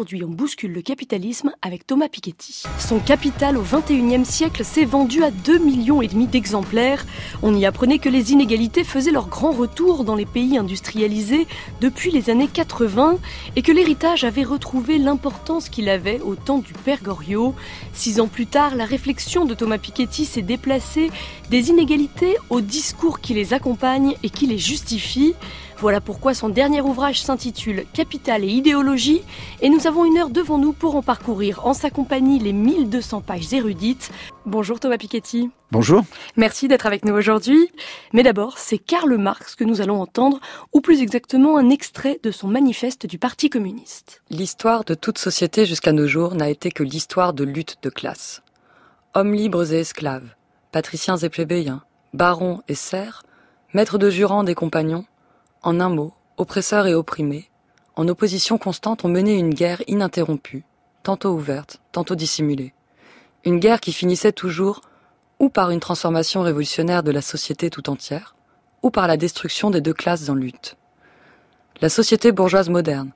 Aujourd'hui, on bouscule le capitalisme avec Thomas Piketty. Son Capital au 21e siècle s'est vendu à 2,5 millions d'exemplaires. On y apprenait que les inégalités faisaient leur grand retour dans les pays industrialisés depuis les années 80 et que l'héritage avait retrouvé l'importance qu'il avait au temps du père Goriot. Six ans plus tard, la réflexion de Thomas Piketty s'est déplacée des inégalités au discours qui les accompagne et qui les justifie. Voilà pourquoi son dernier ouvrage s'intitule Capital et idéologie, et nous avons une heure devant nous pour en parcourir en sa compagnie les 1200 pages érudites. Bonjour Thomas Piketty. Bonjour. Merci d'être avec nous aujourd'hui. Mais d'abord, c'est Karl Marx que nous allons entendre, ou plus exactement un extrait de son manifeste du Parti communiste. L'histoire de toute société jusqu'à nos jours n'a été que l'histoire de lutte de classe. Hommes libres et esclaves, patriciens et plébéiens, barons et serfs, maîtres de jurande et compagnons, en un mot, oppresseurs et opprimés, en opposition constante, ont mené une guerre ininterrompue, tantôt ouverte, tantôt dissimulée. Une guerre qui finissait toujours ou par une transformation révolutionnaire de la société tout entière, ou par la destruction des deux classes en lutte. La société bourgeoise moderne,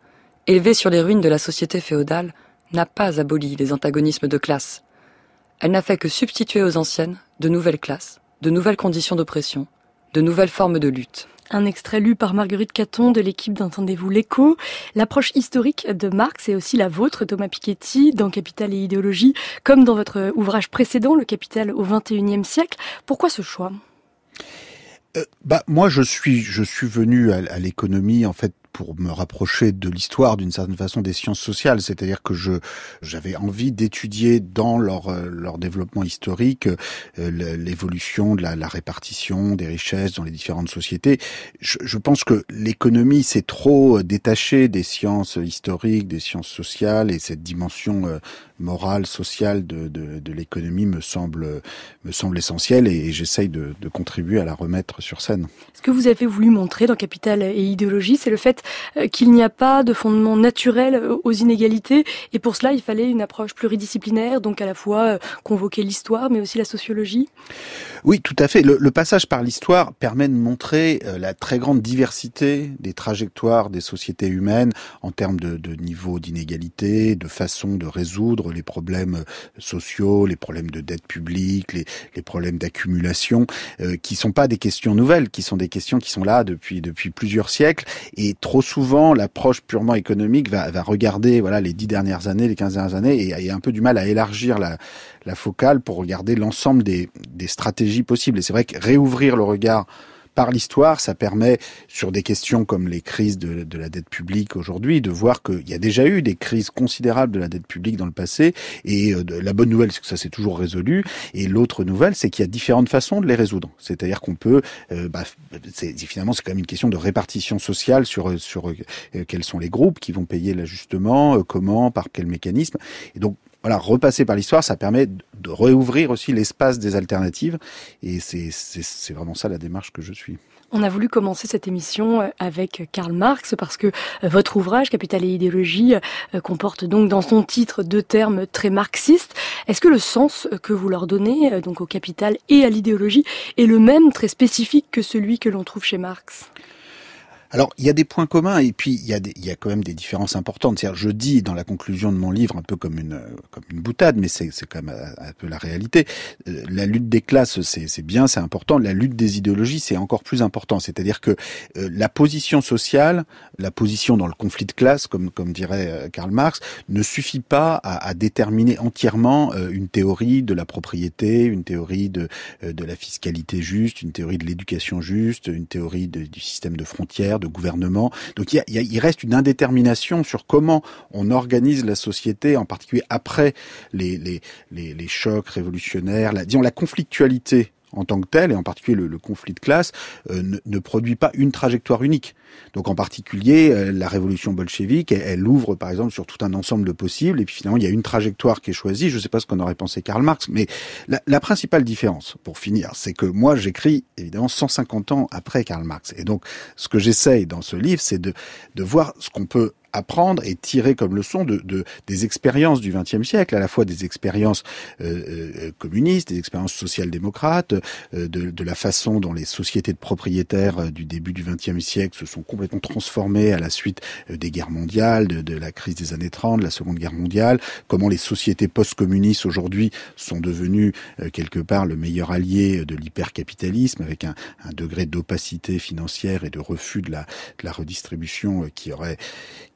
élevée sur les ruines de la société féodale, n'a pas aboli les antagonismes de classe. Elle n'a fait que substituer aux anciennes de nouvelles classes, de nouvelles conditions d'oppression, de nouvelles formes de lutte. Un extrait lu par Marguerite Caton de l'équipe d'Entendez-vous l'écho. L'approche historique de Marx et aussi la vôtre, Thomas Piketty, dans Capital et idéologie, comme dans votre ouvrage précédent, Le Capital au XXIe siècle. Pourquoi ce choix euh, bah, moi, je suis, je suis venu à l'économie en fait pour me rapprocher de l'histoire d'une certaine façon des sciences sociales, c'est-à-dire que je j'avais envie d'étudier dans leur euh, leur développement historique euh, l'évolution de la, répartition des richesses dans les différentes sociétés. Je, pense que l'économie s'est trop euh, détachée des sciences historiques, des sciences sociales et cette dimension morale sociale de, de, de l'économie me semble me semble essentielle et, j'essaye de, de contribuer à la remettre sur scène. Ce que vous avez voulu montrer dans Capital et idéologie, c'est le fait euh, qu'il n'y a pas de fondement naturel euh, aux inégalités. Et pour cela, il fallait une approche pluridisciplinaire, donc à la fois euh, convoquer l'histoire, mais aussi la sociologie. Oui, tout à fait. Le, passage par l'histoire permet de montrer la très grande diversité des trajectoires des sociétés humaines en termes de, de niveau d'inégalité, de façon de résoudre les problèmes sociaux, les problèmes de dette publique, les, problèmes d'accumulation, qui sont pas des questions nouvelles, qui sont des questions qui sont là depuis depuis plusieurs siècles et trop trop souvent, l'approche purement économique va, regarder voilà les dix dernières années, les 15 dernières années, et, a un peu du mal à élargir la, focale pour regarder l'ensemble des stratégies possibles. Et c'est vrai que réouvrir le regard par l'histoire, ça permet, sur des questions comme les crises de, la dette publique aujourd'hui, de voir qu'il y a déjà eu des crises considérables de la dette publique dans le passé. Et euh, la bonne nouvelle, c'est que ça s'est toujours résolu. Et l'autre nouvelle, c'est qu'il y a différentes façons de les résoudre. C'est-à-dire qu'on peut, euh, bah, finalement, c'est quand même une question de répartition sociale sur sur euh, quels sont les groupes qui vont payer l'ajustement, euh, comment, par quel mécanisme. Et donc voilà, repasser par l'histoire, ça permet de réouvrir aussi l'espace des alternatives. Et c'est vraiment ça la démarche que je suis. On a voulu commencer cette émission euh, avec Karl Marx parce que euh, votre ouvrage, Capital et idéologie, euh, comporte donc dans son titre deux termes très marxistes. Est-ce que le sens que vous leur donnez, donc au capital et à l'idéologie, est le même, très spécifique que celui que l'on trouve chez Marx alors, il y a des points communs et puis il y a, il y a quand même des différences importantes. C'est-à-dire, je dis dans la conclusion de mon livre, un peu comme une, comme une boutade, mais c'est quand même un, peu la réalité, euh, la lutte des classes, c'est bien, c'est important. La lutte des idéologies, c'est encore plus important. C'est-à-dire que euh, la position sociale, la position dans le conflit de classe, comme, comme dirait euh, Karl Marx, ne suffit pas à, à déterminer entièrement une théorie de la propriété, une théorie de, de la fiscalité juste, une théorie de l'éducation juste, une théorie du système de frontières, gouvernement. Donc il, reste une indétermination sur comment on organise la société, en particulier après les, chocs révolutionnaires, la, la conflictualité en tant que tel, et en particulier le, conflit de classe, euh, ne, produit pas une trajectoire unique. Donc en particulier, euh, la révolution bolchevique, elle, ouvre par exemple sur tout un ensemble de possibles, et puis finalement il y a une trajectoire qui est choisie, je ne sais pas ce qu'on aurait pensé Karl Marx, mais la, principale différence, pour finir, c'est que moi j'écris évidemment 150 ans après Karl Marx, et donc ce que j'essaye dans ce livre, c'est de voir ce qu'on peut apprendre et tirer comme leçon de, des expériences du XXe siècle, à la fois des expériences euh, euh, communistes, des expériences social-démocrates, euh, de, la façon dont les sociétés de propriétaires du début du XXe siècle se sont complètement transformées à la suite des guerres mondiales, de, la crise des années 30, de la Seconde Guerre mondiale, comment les sociétés post-communistes aujourd'hui sont devenues quelque part le meilleur allié de l'hypercapitalisme avec un, un degré d'opacité financière et de refus de la, de la redistribution qui aurait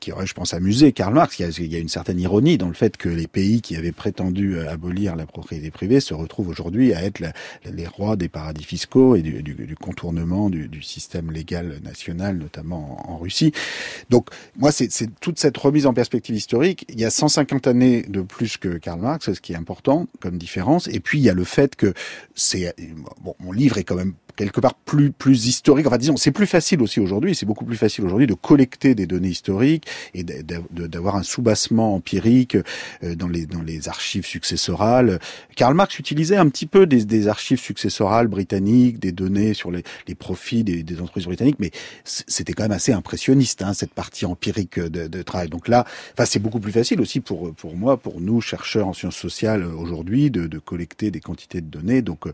qui aurait, je pense, amusé Karl Marx. Il y, a, une certaine ironie dans le fait que les pays qui avaient prétendu euh, abolir la propriété privée se retrouvent aujourd'hui à être les rois des paradis fiscaux et du, contournement du, système légal national, notamment en, en Russie. Donc, moi, c'est toute cette remise en perspective historique. Il y a 150 années de plus que Karl Marx, ce qui est important comme différence. Et puis, il y a le fait que c'est bon, mon livre est quand même quelque part plus plus historique. Enfin, disons, c'est plus facile aussi aujourd'hui. C'est beaucoup plus facile aujourd'hui de collecter des données historiques et d'avoir un soubassement empirique euh, dans les dans les archives successorales. Karl Marx utilisait un petit peu des, archives successorales britanniques, des données sur les, les profits des, entreprises britanniques, mais c'était quand même assez impressionniste hein, cette partie empirique de, travail. Donc là, enfin, c'est beaucoup plus facile aussi pour pour moi, pour nous chercheurs en sciences sociales aujourd'hui, de, de collecter des quantités de données. Donc euh,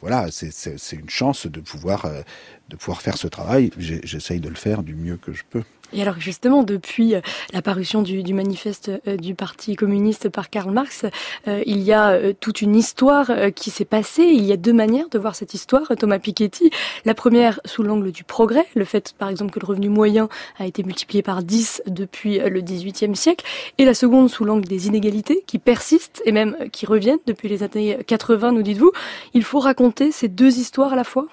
voilà, c'est une chance de pouvoir, euh, de pouvoir faire ce travail. J'essaye de le faire du mieux que je peux. Et alors justement, depuis euh, la parution du, manifeste euh, du Parti communiste par Karl Marx, euh, il y a toute une histoire qui s'est passée. Il y a deux manières de voir cette histoire, Thomas Piketty. La première, sous l'angle du progrès, le fait par exemple que le revenu moyen a été multiplié par 10 depuis le XVIIIe siècle. Et la seconde, sous l'angle des inégalités qui persistent et même qui reviennent depuis les années 80, nous dites-vous. Il faut raconter ces deux histoires à la fois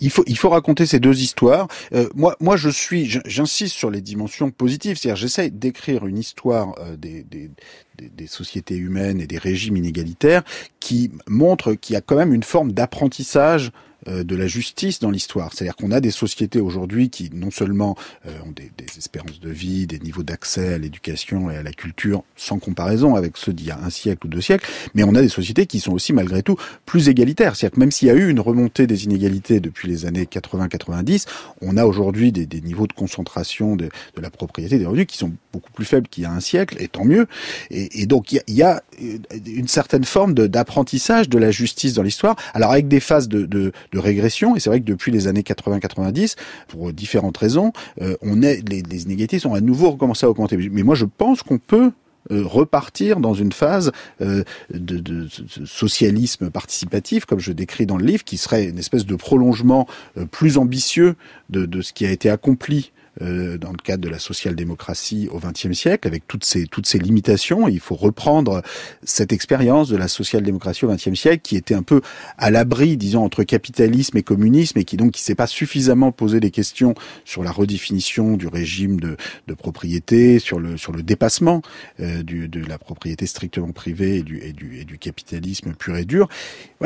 il faut, il faut raconter ces deux histoires. Euh, moi, moi, je suis, j'insiste sur les dimensions positives, c'est-à-dire j'essaie d'écrire une histoire euh, des, des, des, des, sociétés humaines et des régimes inégalitaires qui montre qu'il y a quand même une forme d'apprentissage euh, de la justice dans l'histoire. C'est-à-dire qu'on a des sociétés aujourd'hui qui non seulement euh, ont des, espérances de vie, des niveaux d'accès à l'éducation et à la culture sans comparaison avec ceux d'il y a un siècle ou deux siècles, mais on a des sociétés qui sont aussi malgré tout plus égalitaires. C'est-à-dire que même s'il y a eu une remontée des inégalités depuis les années 80-90, on a aujourd'hui des, niveaux de concentration de, la propriété des revenus qui sont beaucoup plus faibles qu'il y a un siècle, et tant mieux. Et, donc il y, a euh, une certaine forme d'apprentissage de, la justice dans l'histoire, alors avec des phases de de régression. Et c'est vrai que depuis les années 80-90, pour différentes raisons, euh, on est, les, les inégalités sont à nouveau commencé à augmenter. Mais moi, je pense qu'on peut euh, repartir dans une phase euh, de, socialisme participatif, comme je décris dans le livre, qui serait une espèce de prolongement plus ambitieux de, ce qui a été accompli euh, dans le cadre de la social-démocratie au XXe siècle, avec toutes ces toutes ces limitations. il faut reprendre cette expérience de la social-démocratie au XXe siècle, qui était un peu à l'abri, disons, entre capitalisme et communisme, et qui donc qui s'est pas suffisamment posé des questions sur la redéfinition du régime de, de propriété, sur le sur le dépassement euh, du, de la propriété strictement privée et du, et du, et du capitalisme pur et dur.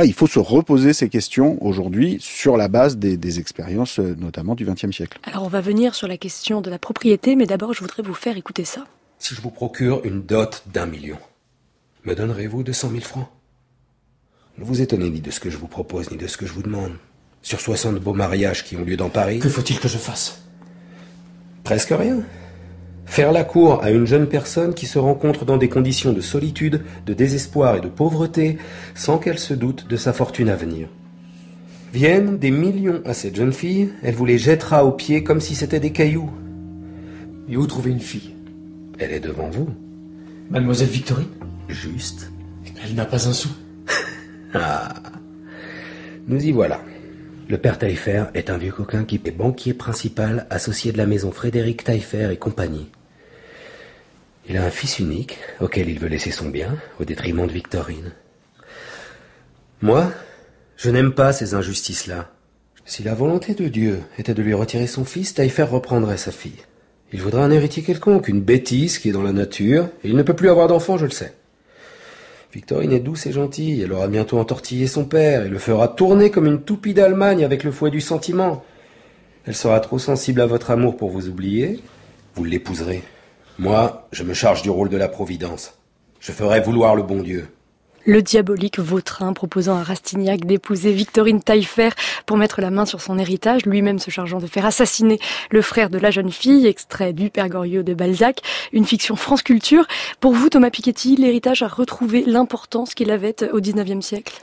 il faut se reposer ces questions aujourd'hui sur la base des, des expériences, euh, notamment du XXe siècle. Alors on va venir sur la question de la propriété, mais d'abord je voudrais vous faire écouter ça. Si je vous procure une dot d'un million, me donnerez-vous 200 000 francs Ne vous étonnez ni de ce que je vous propose, ni de ce que je vous demande. Sur 60 beaux mariages qui ont lieu dans Paris. Que faut-il que je fasse Presque rien. Faire la cour à une jeune personne qui se rencontre dans des conditions de solitude, de désespoir et de pauvreté, sans qu'elle se doute de sa fortune à venir viennent des millions à ah, cette jeune fille, elle vous les jettera aux pieds comme si c'était des cailloux. Et où trouver une fille Elle est devant vous. Mademoiselle Victorine Juste. Elle n'a pas un sou. ah Nous y voilà. Le père Taillefer est un vieux coquin qui est banquier principal associé de la maison Frédéric Taillefer et compagnie. Il a un fils unique auquel il veut laisser son bien au détriment de Victorine. Moi, je n'aime pas ces injustices-là. Si la volonté de Dieu était de lui retirer son fils, Taillefer reprendrait sa fille. Il voudra un héritier quelconque, une bêtise qui est dans la nature, et il ne peut plus avoir d'enfant, je le sais. Victorine est douce et gentille, elle aura bientôt entortillé son père, et le fera tourner comme une toupie d'Allemagne avec le fouet du sentiment. Elle sera trop sensible à votre amour pour vous oublier, vous l'épouserez. Moi, je me charge du rôle de la Providence. Je ferai vouloir le bon Dieu. Le diabolique Vautrin proposant à Rastignac d'épouser Victorine Taillefer pour mettre la main sur son héritage, lui-même se chargeant de faire assassiner le frère de la jeune fille, extrait du Père Goriot de Balzac, une fiction France Culture. Pour vous, Thomas Piketty, l'héritage a retrouvé l'importance qu'il avait au 19e siècle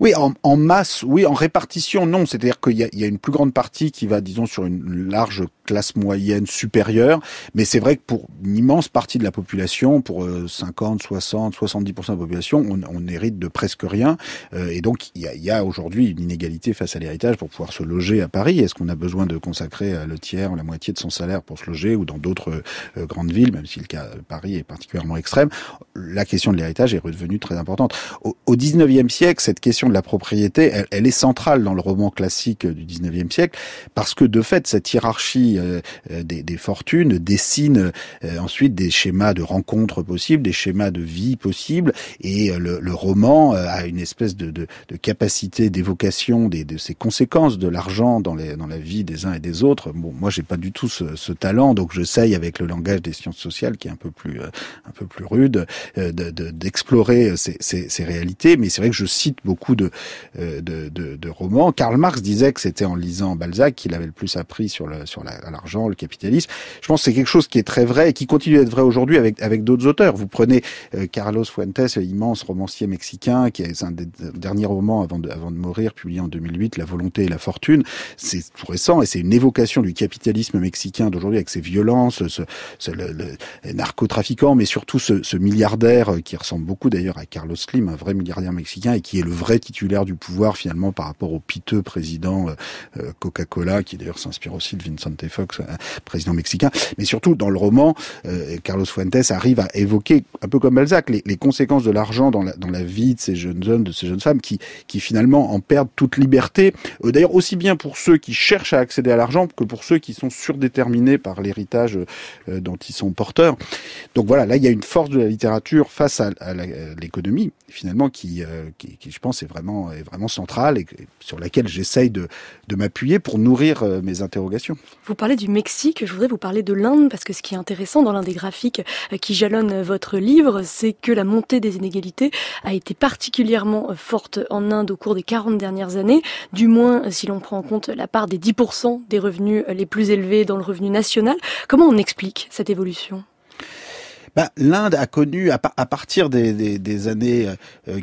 oui, en, masse, oui, en répartition, non. C'est-à-dire qu'il y, y, a une plus grande partie qui va, disons, sur une large classe moyenne supérieure, mais c'est vrai que pour une immense partie de la population, pour 50, 60, 70% de la population, on, on hérite de presque rien, euh, et donc il y a, a aujourd'hui une inégalité face à l'héritage pour pouvoir se loger à Paris. Est-ce qu'on a besoin de consacrer euh, le tiers, la moitié de son salaire pour se loger, ou dans d'autres euh, grandes villes, même si le cas de Paris est particulièrement extrême La question de l'héritage est redevenue très importante. Au, au 19e siècle, cette question de la propriété, elle, elle est centrale dans le roman classique du 19e siècle, parce que de fait, cette hiérarchie euh, des, fortunes, dessine euh, ensuite des schémas de rencontres possibles, des schémas de vie possibles, et euh, le, roman a une espèce de, capacité d'évocation de ses conséquences de l'argent dans, dans la vie des uns et des autres. Bon, moi, j'ai pas du tout ce, talent, donc j'essaye avec le langage des sciences sociales, qui est un peu plus, un peu plus rude, d'explorer ces, réalités. Mais c'est vrai que je cite beaucoup de, de, de, romans. Karl Marx disait que c'était en lisant Balzac qu'il avait le plus appris sur, le, sur la à l'argent, le capitalisme. Je pense que c'est quelque chose qui est très vrai et qui continue d'être vrai aujourd'hui avec, avec d'autres auteurs. Vous prenez euh, Carlos Fuentes, immense romancier mexicain, qui est un des derniers romans avant de, avant de mourir, publié en 2008, La volonté et la fortune. C'est tout récent et c'est une évocation du capitalisme mexicain d'aujourd'hui avec ses violences, ce, ce le, narcotrafiquant, mais surtout ce, ce, milliardaire euh, qui ressemble beaucoup d'ailleurs à Carlos Slim, un vrai milliardaire mexicain et qui est le vrai titulaire du pouvoir finalement par rapport au piteux président euh, Coca-Cola, qui d'ailleurs s'inspire aussi de Vincent Fox, euh, président mexicain. Mais surtout, dans le roman, euh, Carlos Fuentes arrive à évoquer, un peu comme Balzac, les, les conséquences de l'argent dans la, dans la vie de ces jeunes hommes, de ces jeunes femmes qui, qui finalement en perdent toute liberté. Euh, d'ailleurs, aussi bien pour ceux qui cherchent à accéder à l'argent que pour ceux qui sont surdéterminés par l'héritage dont ils sont porteurs. Donc voilà, là, il y a une force de la littérature face à, l'économie, finalement, qui, qui, qui, je pense, est vraiment, est vraiment centrale et, sur laquelle j'essaye de, de m'appuyer pour nourrir mes interrogations. Parler du Mexique, je voudrais vous parler de l'Inde parce que ce qui est intéressant dans l'un des graphiques euh, qui jalonnent euh, votre livre, c'est que la montée des inégalités a été particulièrement euh, forte en Inde au cours des 40 dernières années, du moins si l'on prend en compte la part des 10% des revenus les plus élevés dans le revenu national. Comment on explique cette évolution ben, l'Inde a connu à, partir des, des, des, années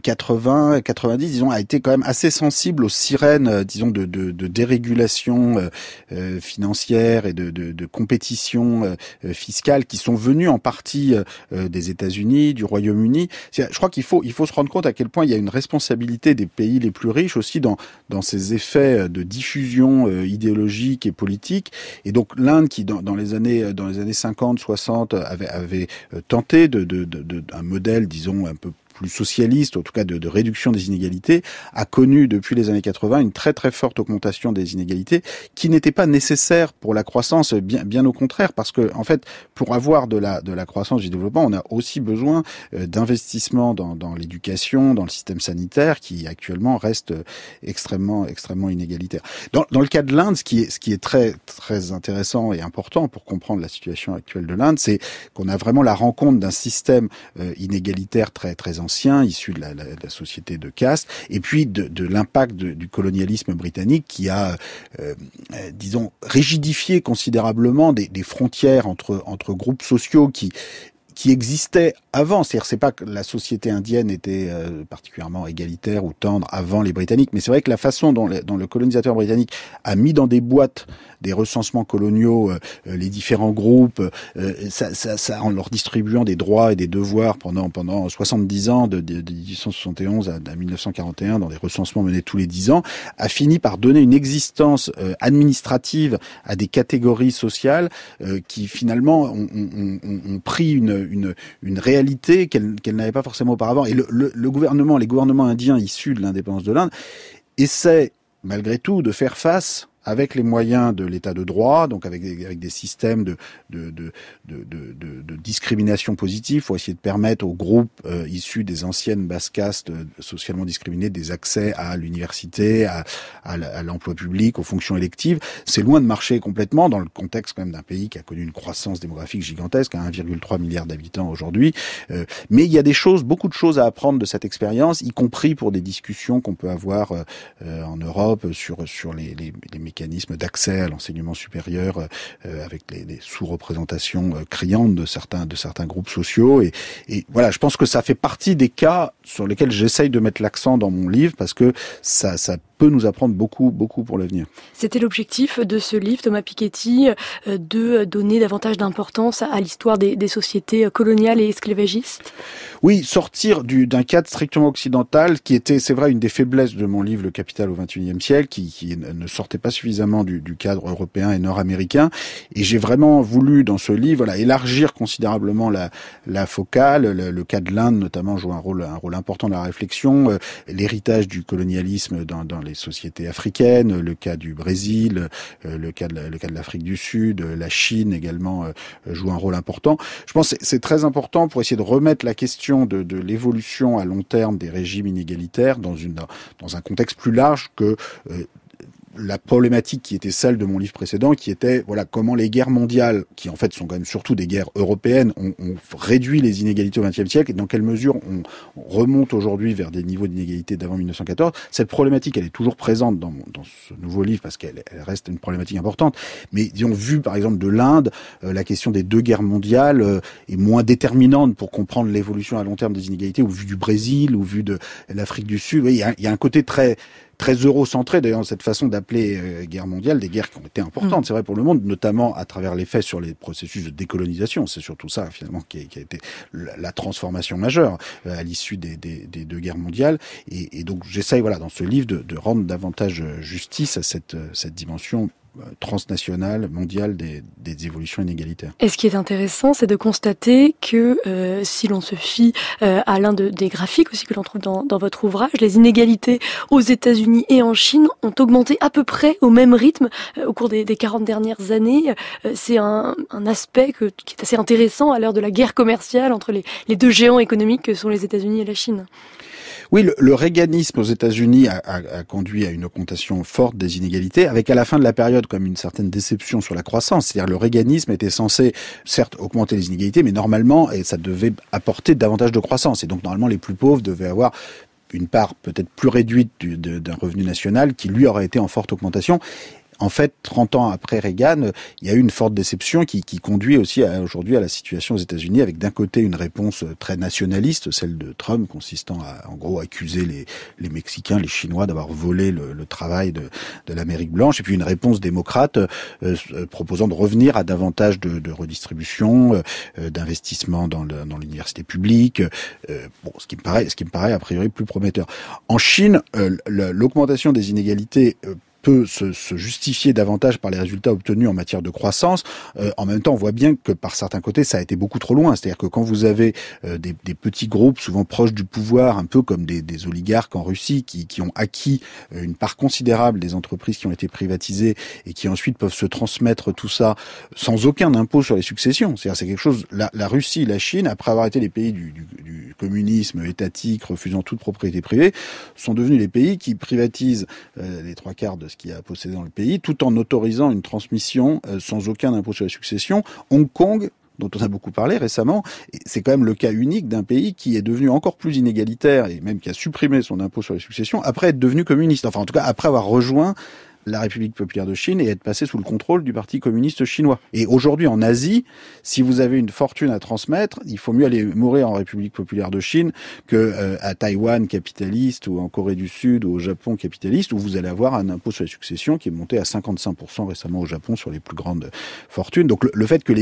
80, euh, 90, disons, a été quand même assez sensible aux sirènes, euh, disons, de, de, de dérégulation euh, financière et de, de compétition fiscale qui sont venues en partie des États-Unis, du Royaume-Uni. Je crois qu'il faut, il faut se rendre compte à quel point il y a une responsabilité des pays les plus riches aussi dans, dans ces effets de diffusion idéologique et politique. Et donc l'Inde qui, dans, dans, les années, dans les années 50, 60, avait, avait tenter de, un modèle, disons, un peu plus socialiste, en tout cas de, réduction des inégalités, a connu depuis les années 80 une très très forte augmentation des inégalités qui n'était pas nécessaire pour la croissance, bien, bien au contraire, parce que en fait, pour avoir de la, de la croissance du développement, on a aussi besoin euh, d'investissements dans, dans l'éducation, dans le système sanitaire qui actuellement reste euh, extrêmement extrêmement inégalitaire. Dans, dans le cas de l'Inde, ce qui est ce qui est très très intéressant et important pour comprendre la situation actuelle de l'Inde, c'est qu'on a vraiment la rencontre d'un système euh, inégalitaire très très issus de la, société de caste, et puis de, l'impact du colonialisme britannique qui a, euh, euh, disons, rigidifié considérablement des, frontières entre, entre groupes sociaux qui qui avant. C'est-à-dire, c'est pas que la société indienne était euh, particulièrement égalitaire ou tendre avant les Britanniques, mais c'est vrai que la façon dont le colonisateur britannique a mis dans des boîtes des recensements coloniaux, euh, euh, les différents groupes, euh, ça, ça, ça, en leur distribuant des droits et des devoirs pendant pendant 70 ans, de, de, 1871 à, à, 1941, dans des recensements menés tous les 10 ans, a fini par donner une existence administrative à des catégories sociales qui finalement ont, pris une, une, une réalité qu'elles n'avaient pas forcément auparavant. Et le, le, le gouvernement, les gouvernements indiens issus de l'indépendance de l'Inde, essaient malgré tout de faire face avec les moyens de l'état de droit, donc avec des, avec des systèmes de, de, de, de discrimination positive, faut essayer de permettre aux groupes euh, issus des anciennes basse castes euh, socialement discriminées des accès à l'université, à, à l'emploi public, aux fonctions électives. C'est loin de marcher complètement dans le contexte quand même d'un pays qui a connu une croissance démographique gigantesque, à 1,3 milliard d'habitants aujourd'hui. Euh, mais il y a des choses, beaucoup de choses à apprendre de cette expérience, y compris pour des discussions qu'on peut avoir en Europe sur sur les, les, les mécanismes d'accès à l'enseignement supérieur euh, avec les, sous-représentations euh, criantes de certains de certains groupes sociaux et, et, voilà je pense que ça fait partie des cas sur lesquels j'essaye de mettre l'accent dans mon livre parce que ça ça peut nous apprendre beaucoup, beaucoup pour l'avenir. C'était l'objectif de ce livre, Thomas Piketty, euh, de donner davantage d'importance à l'histoire des, sociétés coloniales et esclavagistes Oui, sortir d'un cadre strictement occidental, qui était, c'est vrai, une des faiblesses de mon livre, Le Capital au XXIe siècle, qui, ne sortait pas suffisamment du, cadre européen et nord-américain. Et j'ai vraiment voulu, dans ce livre, élargir considérablement la, la focale. Le, cas de l'Inde, notamment, joue un rôle, un rôle important dans la réflexion. Euh, l'héritage du colonialisme dans, dans les sociétés africaines, le cas du Brésil, euh, le cas de l'Afrique du Sud, euh, la Chine également euh, joue un rôle important. Je pense que c'est très important pour essayer de remettre la question de, l'évolution à long terme des régimes inégalitaires dans, une, dans un contexte plus large que la problématique qui était celle de mon livre précédent, qui était voilà comment les guerres mondiales, qui en fait sont quand même surtout des guerres européennes, ont, réduit les inégalités au XXe siècle et dans quelle mesure on, remonte aujourd'hui vers des niveaux d'inégalité d'avant 1914. Cette problématique, elle est toujours présente dans, ce nouveau livre parce qu'elle reste une problématique importante. Mais disons, vu par exemple de l'Inde, euh, la question des deux guerres mondiales euh, est moins déterminante pour comprendre l'évolution à long terme des inégalités, ou vu du Brésil, ou vu de l'Afrique du Sud. Il il y a un côté très très eurocentré d'ailleurs cette façon d'appeler euh, guerre mondiale des guerres qui ont été importantes, mm. c'est vrai pour le monde, notamment à travers l'effet sur les processus de décolonisation. C'est surtout ça finalement qui a, été la transformation majeure euh, à l'issue des, deux guerres mondiales. Et, donc j'essaye voilà dans ce livre de, de, rendre davantage euh, justice à cette, cette dimension euh, transnationale, mondiale des, évolutions inégalitaires. Et ce qui est intéressant, c'est de constater que euh, si l'on se fie euh, à l'un des graphiques aussi que l'on trouve dans, dans, votre ouvrage, les inégalités aux États-Unis et en Chine ont augmenté à peu près au même rythme au cours des, des, 40 dernières années. c'est un, un, aspect qui est assez intéressant à l'heure de la guerre commerciale entre les, les deux géants économiques que sont les États-Unis et la Chine. Oui, le, le réganisme aux États-Unis a, conduit à une augmentation forte des inégalités, avec à la fin de la période comme une certaine déception sur la croissance. C'est-à-dire le réganisme était censé, certes, augmenter les inégalités, mais normalement, et ça devait apporter davantage de croissance. Et donc, normalement, les plus pauvres devaient avoir une part peut-être plus réduite d'un revenu national qui lui aurait été en forte augmentation en fait, 30 ans après Reagan, il y a eu une forte déception qui, conduit aussi aujourd'hui à la situation aux États-Unis, avec d'un côté une réponse très nationaliste, celle de Trump, consistant à en gros accuser les, Mexicains, les Chinois d'avoir volé le, travail de, l'Amérique blanche, et puis une réponse démocrate euh, euh, proposant de revenir à davantage de, redistribution, euh, d'investissement dans l'université publique, ce qui me paraît, ce qui me paraît a priori plus prometteur. En Chine, l'augmentation des inégalités se, justifier davantage par les résultats obtenus en matière de croissance. Euh, en même temps, on voit bien que par certains côtés, ça a été beaucoup trop loin. C'est-à-dire que quand vous avez euh, des, petits groupes, souvent proches du pouvoir, un peu comme des, oligarques en Russie, qui, ont acquis euh, une part considérable des entreprises qui ont été privatisées et qui ensuite peuvent se transmettre tout ça sans aucun impôt sur les successions. C'est-à-dire c'est quelque chose. La, Russie, la Chine, après avoir été les pays du communisme étatique refusant toute propriété privée, sont devenus les pays qui privatisent euh, les trois quarts de ce qu'il y a à posséder dans le pays, tout en autorisant une transmission euh, sans aucun impôt sur la succession. Hong Kong dont on a beaucoup parlé récemment, c'est quand même le cas unique d'un pays qui est devenu encore plus inégalitaire et même qui a supprimé son impôt sur les successions après être devenu communiste. Enfin, en tout cas, après avoir rejoint la République populaire de Chine et être passé sous le contrôle du Parti communiste chinois. Et aujourd'hui, en Asie, si vous avez une fortune à transmettre, il faut mieux aller mourir en République populaire de Chine que euh, à Taïwan capitaliste ou en Corée du Sud ou au Japon capitaliste où vous allez avoir un impôt sur la succession qui est monté à 55% récemment au Japon sur les plus grandes fortunes. Donc le, fait que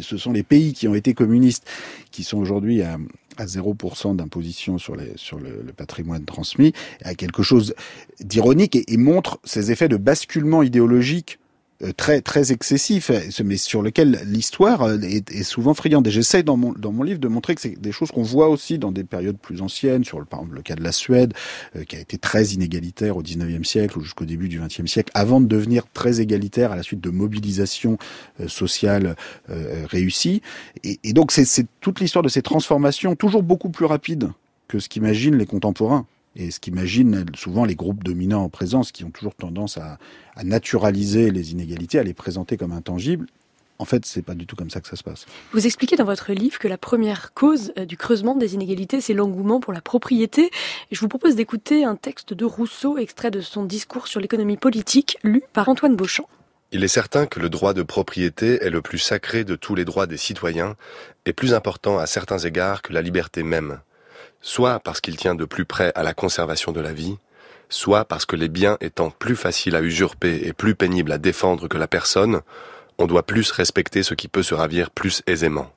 ce sont les pays qui ont été communistes qui sont aujourd'hui à, à 0% d'imposition sur, les, sur le, patrimoine transmis, à quelque chose d'ironique et, et montre ces effets de basculement idéologique euh, très très excessif, mais sur lequel l'histoire euh, est, souvent friande. Et j'essaie dans mon dans mon livre de montrer que c'est des choses qu'on voit aussi dans des périodes plus anciennes, sur le, par le cas de la Suède, euh, qui a été très inégalitaire au 19e siècle ou jusqu'au début du 20e siècle, avant de devenir très égalitaire à la suite de mobilisations sociales réussies. Et, et donc c'est toute l'histoire de ces transformations, toujours beaucoup plus rapides que ce qu'imaginent les contemporains et ce qu'imaginent souvent les groupes dominants en présence qui ont toujours tendance à, naturaliser les inégalités, à les présenter comme intangibles. En fait, c'est pas du tout comme ça que ça se passe. Vous expliquez dans votre livre que la première cause euh, du creusement des inégalités, c'est l'engouement pour la propriété. Je vous propose d'écouter un texte de Rousseau, extrait de son discours sur l'économie politique, lu par Antoine Beauchamp. Il est certain que le droit de propriété est le plus sacré de tous les droits des citoyens et plus important à certains égards que la liberté même soit parce qu'il tient de plus près à la conservation de la vie, soit parce que les biens étant plus faciles à usurper et plus pénibles à défendre que la personne, on doit plus respecter ce qui peut se ravir plus aisément.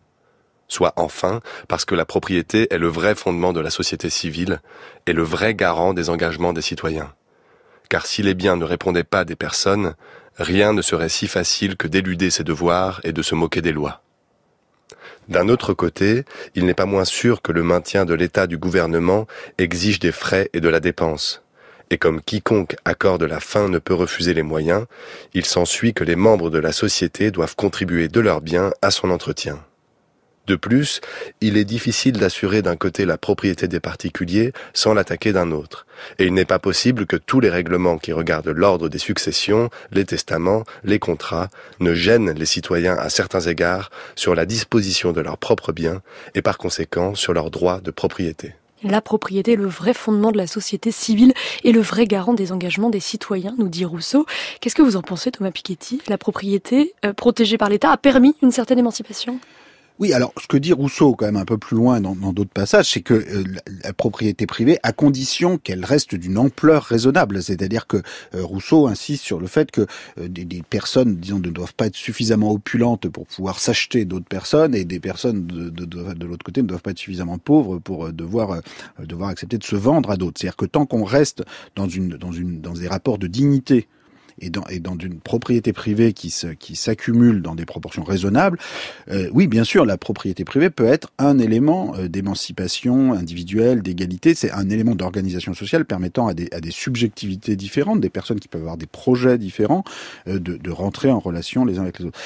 Soit enfin parce que la propriété est le vrai fondement de la société civile et le vrai garant des engagements des citoyens. Car si les biens ne répondaient pas des personnes, rien ne serait si facile que d'éluder ses devoirs et de se moquer des lois. D'un autre côté, il n'est pas moins sûr que le maintien de l'état du gouvernement exige des frais et de la dépense. Et comme quiconque accorde la fin ne peut refuser les moyens, il s'ensuit que les membres de la société doivent contribuer de leurs biens à son entretien. De plus, il est difficile d'assurer d'un côté la propriété des particuliers sans l'attaquer d'un autre. Et il n'est pas possible que tous les règlements qui regardent l'ordre des successions, les testaments, les contrats, ne gênent les citoyens à certains égards sur la disposition de leurs propres biens et par conséquent sur leurs droits de propriété. La propriété est le vrai fondement de la société civile et le vrai garant des engagements des citoyens, nous dit Rousseau. Qu'est-ce que vous en pensez, Thomas Piketty La propriété, euh, protégée par l'État, a permis une certaine émancipation oui, alors ce que dit Rousseau quand même un peu plus loin dans d'autres passages, c'est que euh, la propriété privée, à condition qu'elle reste d'une ampleur raisonnable, c'est-à-dire que euh, Rousseau insiste sur le fait que euh, des, personnes, disons, ne doivent pas être suffisamment opulentes pour pouvoir s'acheter d'autres personnes, et des personnes de, de, de, l'autre côté ne doivent pas être suffisamment pauvres pour devoir devoir accepter de se vendre à d'autres. C'est-à-dire que tant qu'on reste dans une dans une dans des rapports de dignité et dans, et dans une propriété privée qui s'accumule qui dans des proportions raisonnables, euh, oui, bien sûr, la propriété privée peut être un élément euh, d'émancipation individuelle, d'égalité, c'est un élément d'organisation sociale permettant à des, à des subjectivités différentes, des personnes qui peuvent avoir des projets différents, euh, de, de rentrer en relation les uns avec les autres,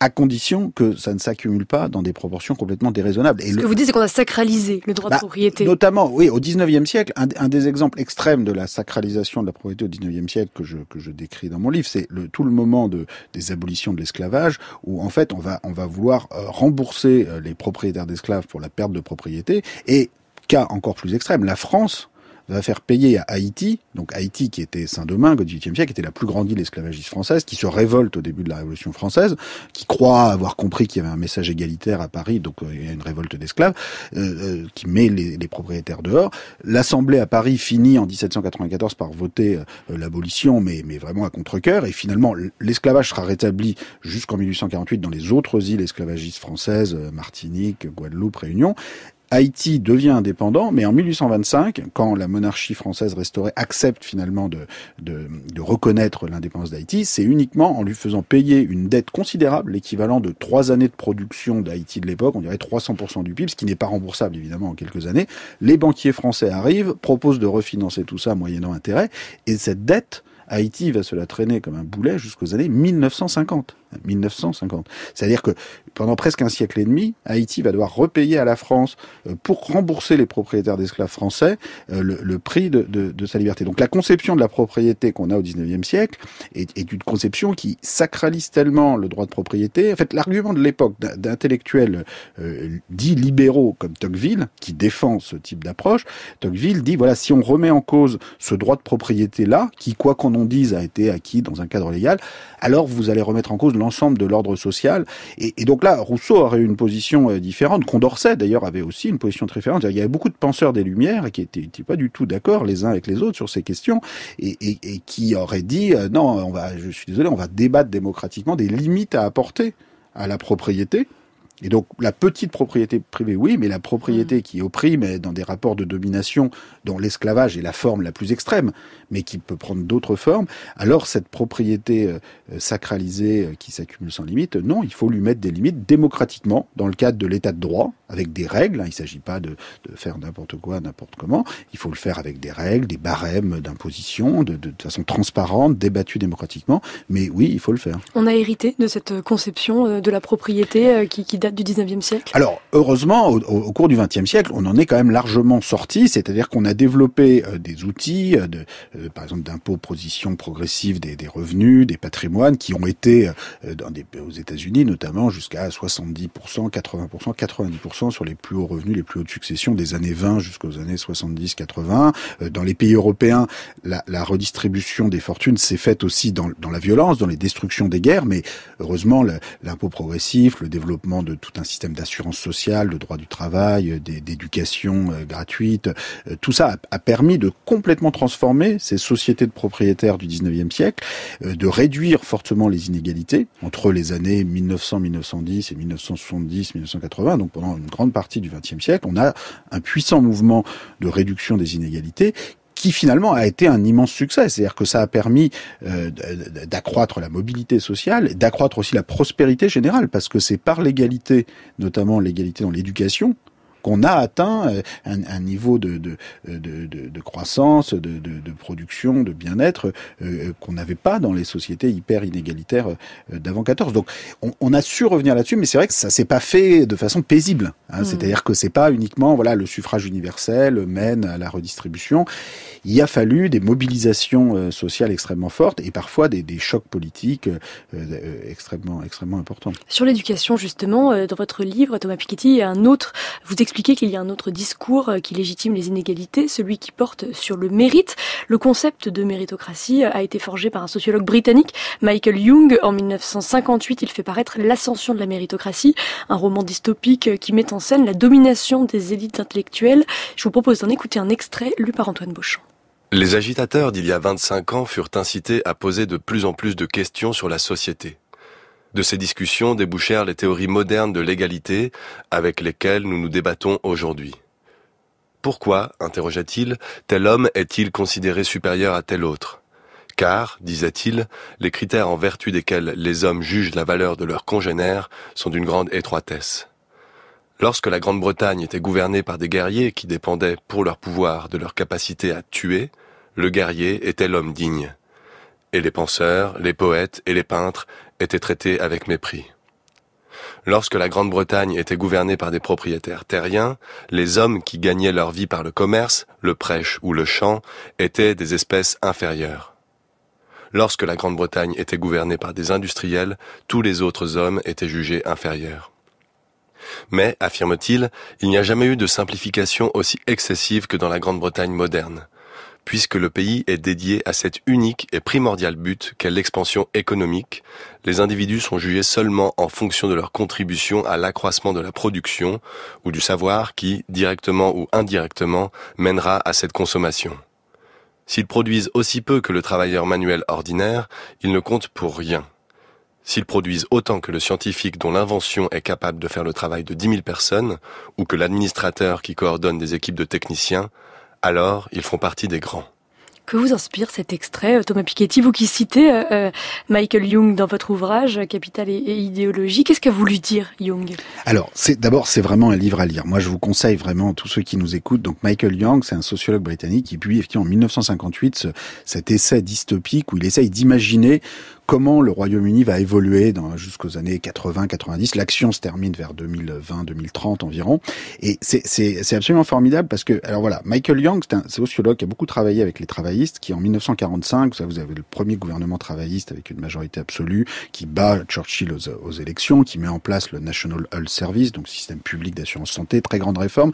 à condition que ça ne s'accumule pas dans des proportions complètement déraisonnables. Et Ce que vous dites, c'est qu'on a sacralisé le droit de bah, propriété. Notamment, oui, au 19e siècle, un, un des exemples extrêmes de la sacralisation de la propriété au 19e siècle que je, que je décris dans mon livre, c'est tout le moment des abolitions de l'esclavage où en fait on va, on va vouloir euh, rembourser euh, les propriétaires d'esclaves pour la perte de propriété et cas encore plus extrême, la France va faire payer à Haïti, donc Haïti qui était Saint-Domingue au XVIIIe siècle, était la plus grande île esclavagiste française, qui se révolte au début de la Révolution française, qui croit avoir compris qu'il y avait un message égalitaire à Paris, donc euh, il y a une révolte d'esclaves, euh, euh, qui met les, propriétaires dehors. L'Assemblée à Paris finit en 1794 par voter l'abolition, mais, mais vraiment à contre-cœur, et finalement l'esclavage sera rétabli jusqu'en 1848 dans les autres îles esclavagistes françaises, Martinique, Guadeloupe, Réunion, Haïti devient indépendant, mais en 1825, quand la monarchie française restaurée accepte finalement de, de, reconnaître l'indépendance d'Haïti, c'est uniquement en lui faisant payer une dette considérable, l'équivalent de trois années de production d'Haïti de l'époque, on dirait 300% du PIB, ce qui n'est pas remboursable évidemment en quelques années. Les banquiers français arrivent, proposent de refinancer tout ça moyennant intérêt, et cette dette, Haïti va se la traîner comme un boulet jusqu'aux années 1950. 1950. C'est-à-dire que pendant presque un siècle et demi, Haïti va devoir repayer à la France euh, pour rembourser les propriétaires d'esclaves français euh, le, prix de, sa liberté. Donc la conception de la propriété qu'on a au 19e siècle est, une conception qui sacralise tellement le droit de propriété. En fait, l'argument de l'époque d'intellectuels euh, dits libéraux comme Tocqueville, qui défend ce type d'approche, Tocqueville dit, voilà, si on remet en cause ce droit de propriété-là, qui, quoi qu'on en dise, a été acquis dans un cadre légal, alors vous allez remettre en cause l'ensemble de l'ordre social. Et, donc là, Rousseau aurait une position euh, différente. Condorcet, d'ailleurs, avait aussi une position très différente. Il y avait beaucoup de penseurs des Lumières qui n'étaient pas du tout d'accord les uns avec les autres sur ces questions et, qui auraient dit euh, non, on va, je suis désolé, on va débattre démocratiquement des limites à apporter à la propriété et donc la petite propriété privée, oui, mais la propriété mm. qui opprime dans des rapports de domination dont l'esclavage est la forme la plus extrême, mais qui peut prendre d'autres formes, alors cette propriété euh, sacralisée euh, qui s'accumule sans limite, non, il faut lui mettre des limites démocratiquement dans le cadre de l'état de droit, avec des règles. il ne s'agit pas de, faire n'importe quoi, n'importe comment. Il faut le faire avec des règles, des barèmes d'imposition, de, façon transparente, débattue démocratiquement. Mais oui, il faut le faire. On a hérité de cette conception euh, de la propriété qui, qui date du 19e siècle Alors, heureusement, au, cours du 20e siècle, on en est quand même largement sorti, c'est-à-dire qu'on a développé euh, des outils, euh, de, euh, par exemple d'impôt position progressive des, revenus, des patrimoines, qui ont été dans des, aux États-Unis notamment jusqu'à 70%, 80%, 90% sur les plus hauts revenus, les plus hautes successions des années 20 jusqu'aux années 70, 80. Dans les pays européens, la, redistribution des fortunes s'est faite aussi dans la violence, dans les destructions des guerres, mais heureusement, l'impôt progressif, le développement de tout un système d'assurance sociale, de droit du travail, euh, d'éducation euh, gratuite. Euh, tout ça a permis de complètement transformer ces sociétés de propriétaires du 19e siècle, de réduire fortement les inégalités entre les années 1900-1910 et 1970-1980. Donc pendant une grande partie du 20e siècle, on a un puissant mouvement de réduction des inégalités qui finalement a été un immense succès. C'est-à-dire que ça a permis euh, d'accroître la mobilité sociale, d'accroître aussi la prospérité générale, parce que c'est par l'égalité, notamment l'égalité dans l'éducation, qu'on a atteint euh, un, niveau euh, de, de, de, croissance, de, de production, de bien-être euh, qu'on n'avait pas dans les sociétés hyper inégalitaires d'avant 14. Donc on, a su revenir là-dessus, mais c'est vrai que ça s'est pas fait de façon paisible. Hein. Hmm. C'est-à-dire que c'est pas uniquement voilà le suffrage universel mène à la redistribution. Il a fallu des mobilisations sociales extrêmement fortes et parfois des, des chocs politiques extrêmement extrêmement importants. Sur l'éducation justement, dans votre livre Thomas Piketty, un autre vous expliquer qu'il y a un autre discours euh, qui légitime les inégalités, celui qui porte sur le mérite. Le concept de méritocratie euh, a été forgé par un sociologue britannique, Michael Young. En 1958, il fait paraître L'ascension de la méritocratie, un roman dystopique euh, qui met en scène la domination des élites intellectuelles. Je vous propose d'en écouter un extrait lu par Antoine Beauchamp. Les agitateurs d'il y a 25 ans furent incités à poser de plus en plus de questions sur la société, de ces discussions débouchèrent les théories modernes de l'égalité avec lesquelles nous nous débattons aujourd'hui. Pourquoi, interrogea-t-il, tel homme est-il considéré supérieur à tel autre Car, disait-il, les critères en vertu desquels les hommes jugent la valeur de leurs congénères sont d'une grande étroitesse. Lorsque la Grande-Bretagne était gouvernée par des guerriers qui dépendaient pour leur pouvoir de leur capacité à tuer, le guerrier était l'homme digne. Et les penseurs, les poètes et les peintres étaient traités avec mépris. Lorsque la Grande-Bretagne était gouvernée par des propriétaires terriens, les hommes qui gagnaient leur vie par le commerce, le prêche ou le champ étaient des espèces inférieures. Lorsque la Grande-Bretagne était gouvernée par des industriels, tous les autres hommes étaient jugés inférieurs. Mais, affirme t il, il n'y a jamais eu de simplification aussi excessive que dans la Grande-Bretagne moderne puisque le pays est dédié à cet unique et primordial but qu'est l'expansion économique. Les individus sont jugés seulement en fonction de leur contribution à l'accroissement de la production ou du savoir qui, directement ou indirectement, mènera à cette consommation. S'ils produisent aussi peu que le travailleur manuel ordinaire, ils ne comptent pour rien. S'ils produisent autant que le scientifique dont l'invention est capable de faire le travail de 10 000 personnes, ou que l'administrateur qui coordonne des équipes de techniciens, alors ils font partie des grands. Que vous inspire cet extrait, euh, Thomas Piketty, vous qui citez euh, euh, Michael Young dans votre ouvrage Capital et, idéologie, qu'est-ce qu'a voulu dire Young Alors, c'est d'abord c'est vraiment un livre à lire. Moi, je vous conseille vraiment tous ceux qui nous écoutent. Donc Michael Young, c'est un sociologue britannique qui publie en 1958 cet essai dystopique où il essaye d'imaginer comment le Royaume-Uni va évoluer jusqu'aux années 80-90. L'action se termine vers 2020-2030 environ. Et c'est absolument formidable parce que, alors voilà, Michael Young, c'est un sociologue qui a beaucoup travaillé avec les travaillistes, qui en 1945, vous avez le premier gouvernement travailliste avec une majorité absolue, qui bat Churchill aux, élections, qui met en place le National Health Service, donc système public d'assurance santé, très grande réforme.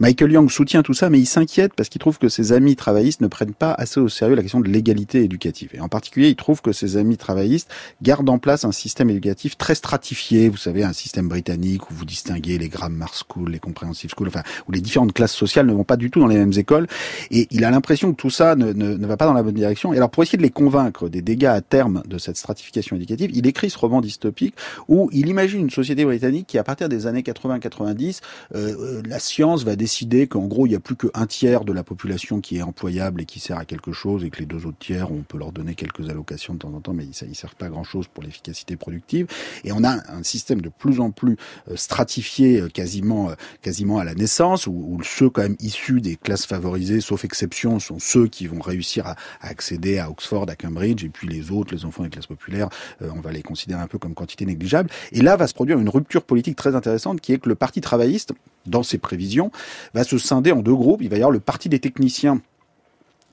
Michael Young soutient tout ça, mais il s'inquiète parce qu'il trouve que ses amis travaillistes ne prennent pas assez au sérieux la question de l'égalité éducative. Et en particulier, il trouve que ses amis travaillistes garde en place un système éducatif très stratifié. Vous savez, un système britannique où vous distinguez les grammar school, les comprehensive school, enfin, où les différentes classes sociales ne vont pas du tout dans les mêmes écoles. Et il a l'impression que tout ça ne, ne, va pas dans la bonne direction. Et alors, pour essayer de les convaincre des dégâts à terme de cette stratification éducative, il écrit ce roman dystopique où il imagine une société britannique qui, à partir des années 80-90, euh, euh, la science va décider qu'en gros, il n'y a plus qu'un tiers de la population qui est employable et qui sert à quelque chose et que les deux autres tiers, on peut leur donner quelques allocations de temps en temps, mais ils il ne sert pas grand-chose pour l'efficacité productive. Et on a un système de plus en plus euh, stratifié euh, quasiment, euh, quasiment à la naissance, où, ceux quand même issus des classes favorisées, sauf exception, sont ceux qui vont réussir à, accéder à Oxford, à Cambridge, et puis les autres, les enfants des classes populaires, on va les considérer un peu comme quantité négligeable. Et là va se produire une rupture politique très intéressante qui est que le Parti travailliste, dans ses prévisions, va se scinder en deux groupes. Il va y avoir le Parti des techniciens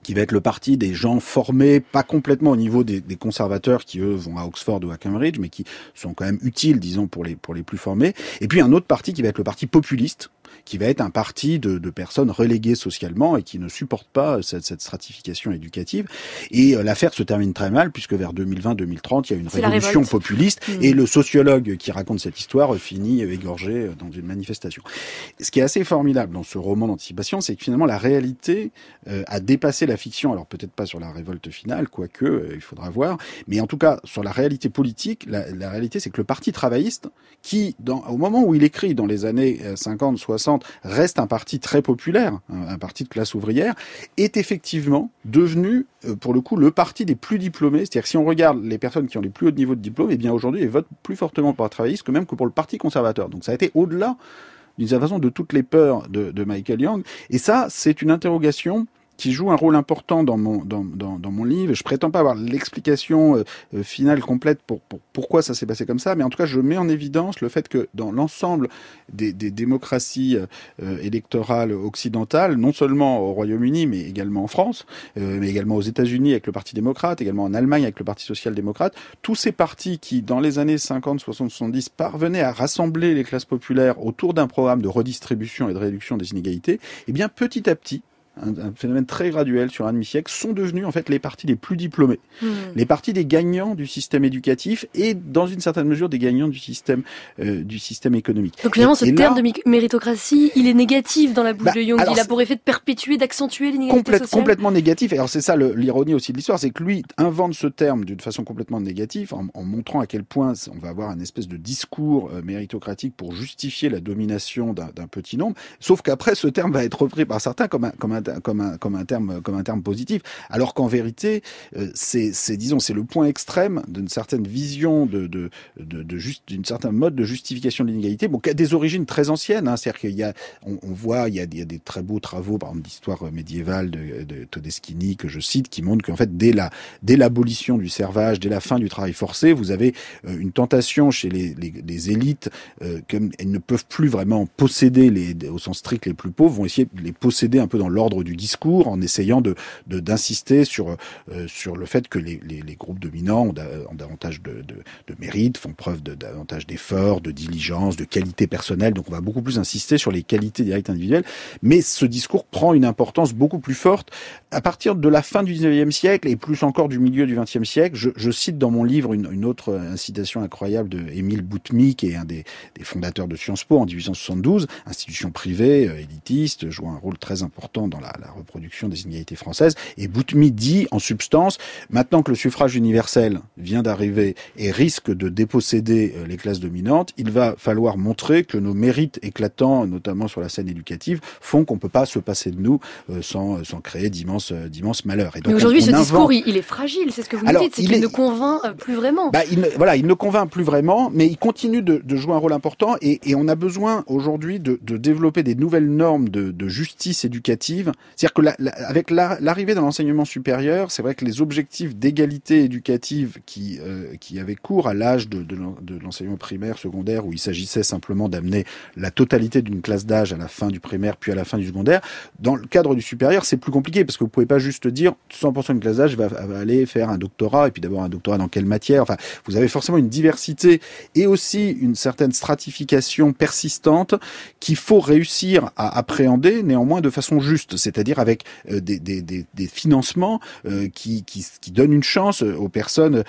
qui va être le parti des gens formés, pas complètement au niveau des, conservateurs qui eux vont à Oxford ou à Cambridge, mais qui sont quand même utiles, disons, pour les pour les plus formés. Et puis un autre parti qui va être le parti populiste, qui va être un parti de, personnes reléguées socialement et qui ne supportent pas cette, stratification éducative. Et euh, l'affaire se termine très mal puisque vers 2020-2030, il y a une révolution populiste hmm. et le sociologue qui raconte cette histoire finit égorgé dans une manifestation. Ce qui est assez formidable dans ce roman d'anticipation, c'est que finalement la réalité euh, a dépassé la fiction. Alors peut-être pas sur la révolte finale, quoique euh, il faudra voir, mais en tout cas sur la réalité politique, la, la réalité c'est que le parti travailliste, qui dans, au moment où il écrit dans les années 50, 60, reste un parti très populaire, un, parti de classe ouvrière, est effectivement devenu, euh, pour le coup, le parti des plus diplômés. C'est-à-dire si on regarde les personnes qui ont les plus hauts niveaux de diplôme, et eh bien aujourd'hui, elles votent plus fortement pour la travailliste que même que pour le Parti conservateur. Donc ça a été au-delà d'une façon de toutes les peurs de Michael Young. Et ça, c'est une interrogation qui joue un rôle important dans mon, dans, mon livre. Je prétends pas avoir l'explication euh, euh, finale complète pour, pourquoi ça s'est passé comme ça, mais en tout cas, je mets en évidence le fait que dans l'ensemble des, démocraties euh, électorales occidentales, non seulement au Royaume-Uni, mais également en France, mais également aux États-Unis avec le Parti démocrate, également en Allemagne avec le Parti social-démocrate, tous ces partis qui, dans les années 50, 60, 70, parvenaient à rassembler les classes populaires autour d'un programme de redistribution et de réduction des inégalités, eh bien, petit à petit, un, phénomène très graduel sur un demi-siècle, sont devenus en fait les partis les plus diplômés, hmm. les partis des gagnants du système éducatif et dans une certaine mesure des gagnants du système euh, du système économique. Donc finalement, ce terme de méritocratie, il est négatif dans la bouche bah, de Young. il a pour effet de perpétuer, d'accentuer l'inégalité sociale. Complètement négatif. alors c'est ça l'ironie aussi de l'histoire, c'est que lui invente ce terme d'une façon complètement négative en, montrant à quel point on va avoir un espèce de discours euh, méritocratique pour justifier la domination d'un petit nombre. Sauf qu'après, ce terme va être repris par certains comme comme un comme un, comme un, terme, comme un terme positif. Alors qu'en vérité, euh, c'est, disons, c'est le point extrême d'une certaine vision de, de, juste, d'une certaine mode de justification de l'inégalité, bon, qui a des origines très anciennes. Hein. cest qu'il y a, on, voit, il y a, des très beaux travaux, par exemple, d'histoire médiévale de, Todeschini que je cite, qui montrent qu'en fait, dès la, dès l'abolition du servage, dès la fin du travail forcé, vous avez euh, une tentation chez les, élites, qu'elles euh, elles ne peuvent plus vraiment posséder les, au sens strict les plus pauvres, vont essayer de les posséder un peu dans l'ordre du discours, en essayant de d'insister sur euh, sur le fait que les, les, groupes dominants ont, davantage de, de, mérite, font preuve de davantage d'efforts, de diligence, de qualité personnelle. Donc on va beaucoup plus insister sur les qualités directes individuelles. Mais ce discours prend une importance beaucoup plus forte à partir de la fin du 19e siècle et plus encore du milieu du 20e siècle. Je, cite dans mon livre une, une, autre incitation incroyable de Émile Boutmy, qui est un des, des fondateurs de Sciences Po en 1872, institution privée, euh, élitiste, joue un rôle très important dans la, reproduction des inégalités françaises. Et Boutmy dit, en substance, maintenant que le suffrage universel vient d'arriver et risque de déposséder euh, les classes dominantes, il va falloir montrer que nos mérites éclatants, notamment sur la scène éducative, font qu'on ne peut pas se passer de nous euh, euh, sans, créer d'immenses malheurs. Et Mais aujourd'hui, ce discours, il est fragile, c'est ce que vous dites, c'est qu'il ne convainc plus vraiment. Bah, il ne, voilà, il ne convainc plus vraiment, mais il continue de, jouer un rôle important et, on a besoin aujourd'hui de, développer des nouvelles normes de justice éducative c'est-à-dire que avec l'arrivée dans l'enseignement supérieur, c'est vrai que les objectifs d'égalité éducative qui, euh, qui avaient cours à l'âge de, l'enseignement primaire, secondaire, où il s'agissait simplement d'amener la totalité d'une classe d'âge à la fin du primaire, puis à la fin du secondaire, dans le cadre du supérieur, c'est plus compliqué parce que vous ne pouvez pas juste dire 100% de classe d'âge va, va, aller faire un doctorat, et puis d'abord un doctorat dans quelle matière. Enfin, vous avez forcément une diversité et aussi une certaine stratification persistante qu'il faut réussir à appréhender néanmoins de façon juste c'est-à-dire avec euh, des, financements euh, qui, donnent une chance euh, aux personnes,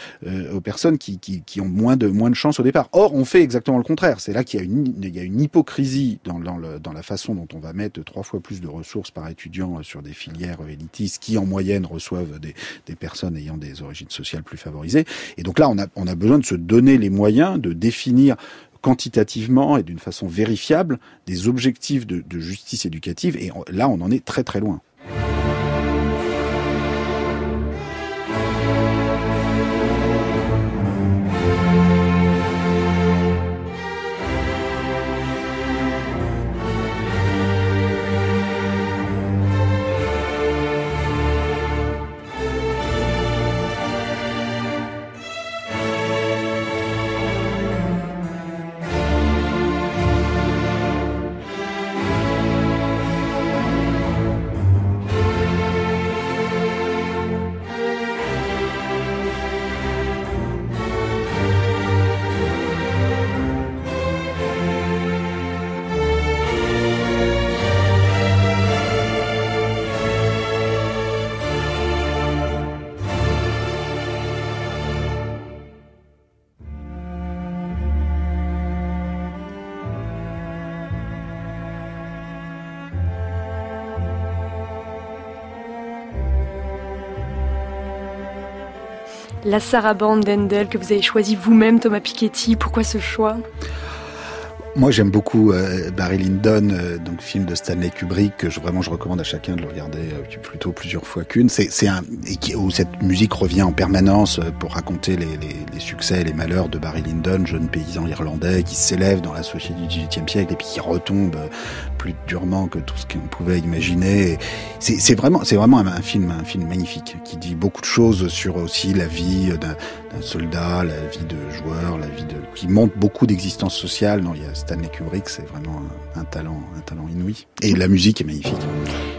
aux personnes qui, ont moins de, moins de chance au départ. Or, on fait exactement le contraire. C'est là qu'il y a une, hypocrisie dans, dans, la façon dont on va mettre trois fois plus de ressources par étudiant sur des filières élitistes qui, en moyenne, reçoivent des, personnes ayant des origines sociales plus favorisées. Et donc là, on a, on a besoin de se donner les moyens de définir quantitativement et d'une façon vérifiable des objectifs de, justice éducative. Et là, on en est très très loin. la sarabande d'Endel que vous avez choisi vous-même, Thomas Piketty. Pourquoi ce choix moi, j'aime beaucoup euh, Barry Lyndon, euh, donc film de Stanley Kubrick que je, vraiment je recommande à chacun de le regarder euh, plutôt plusieurs fois qu'une. C'est un où cette musique revient en permanence pour raconter les, les, les, succès et les malheurs de Barry Lyndon, jeune paysan irlandais qui s'élève dans la société du XVIIIe siècle et puis qui retombe plus durement que tout ce qu'on pouvait imaginer. C'est vraiment c'est vraiment un, film un film magnifique hein, qui dit beaucoup de choses sur aussi la vie d'un un soldat, la vie de joueur, la vie de qui montre beaucoup d'existence sociale. Non, il y a Stanley Kubrick, c'est vraiment talent, un talent inouï. Et la musique est magnifique.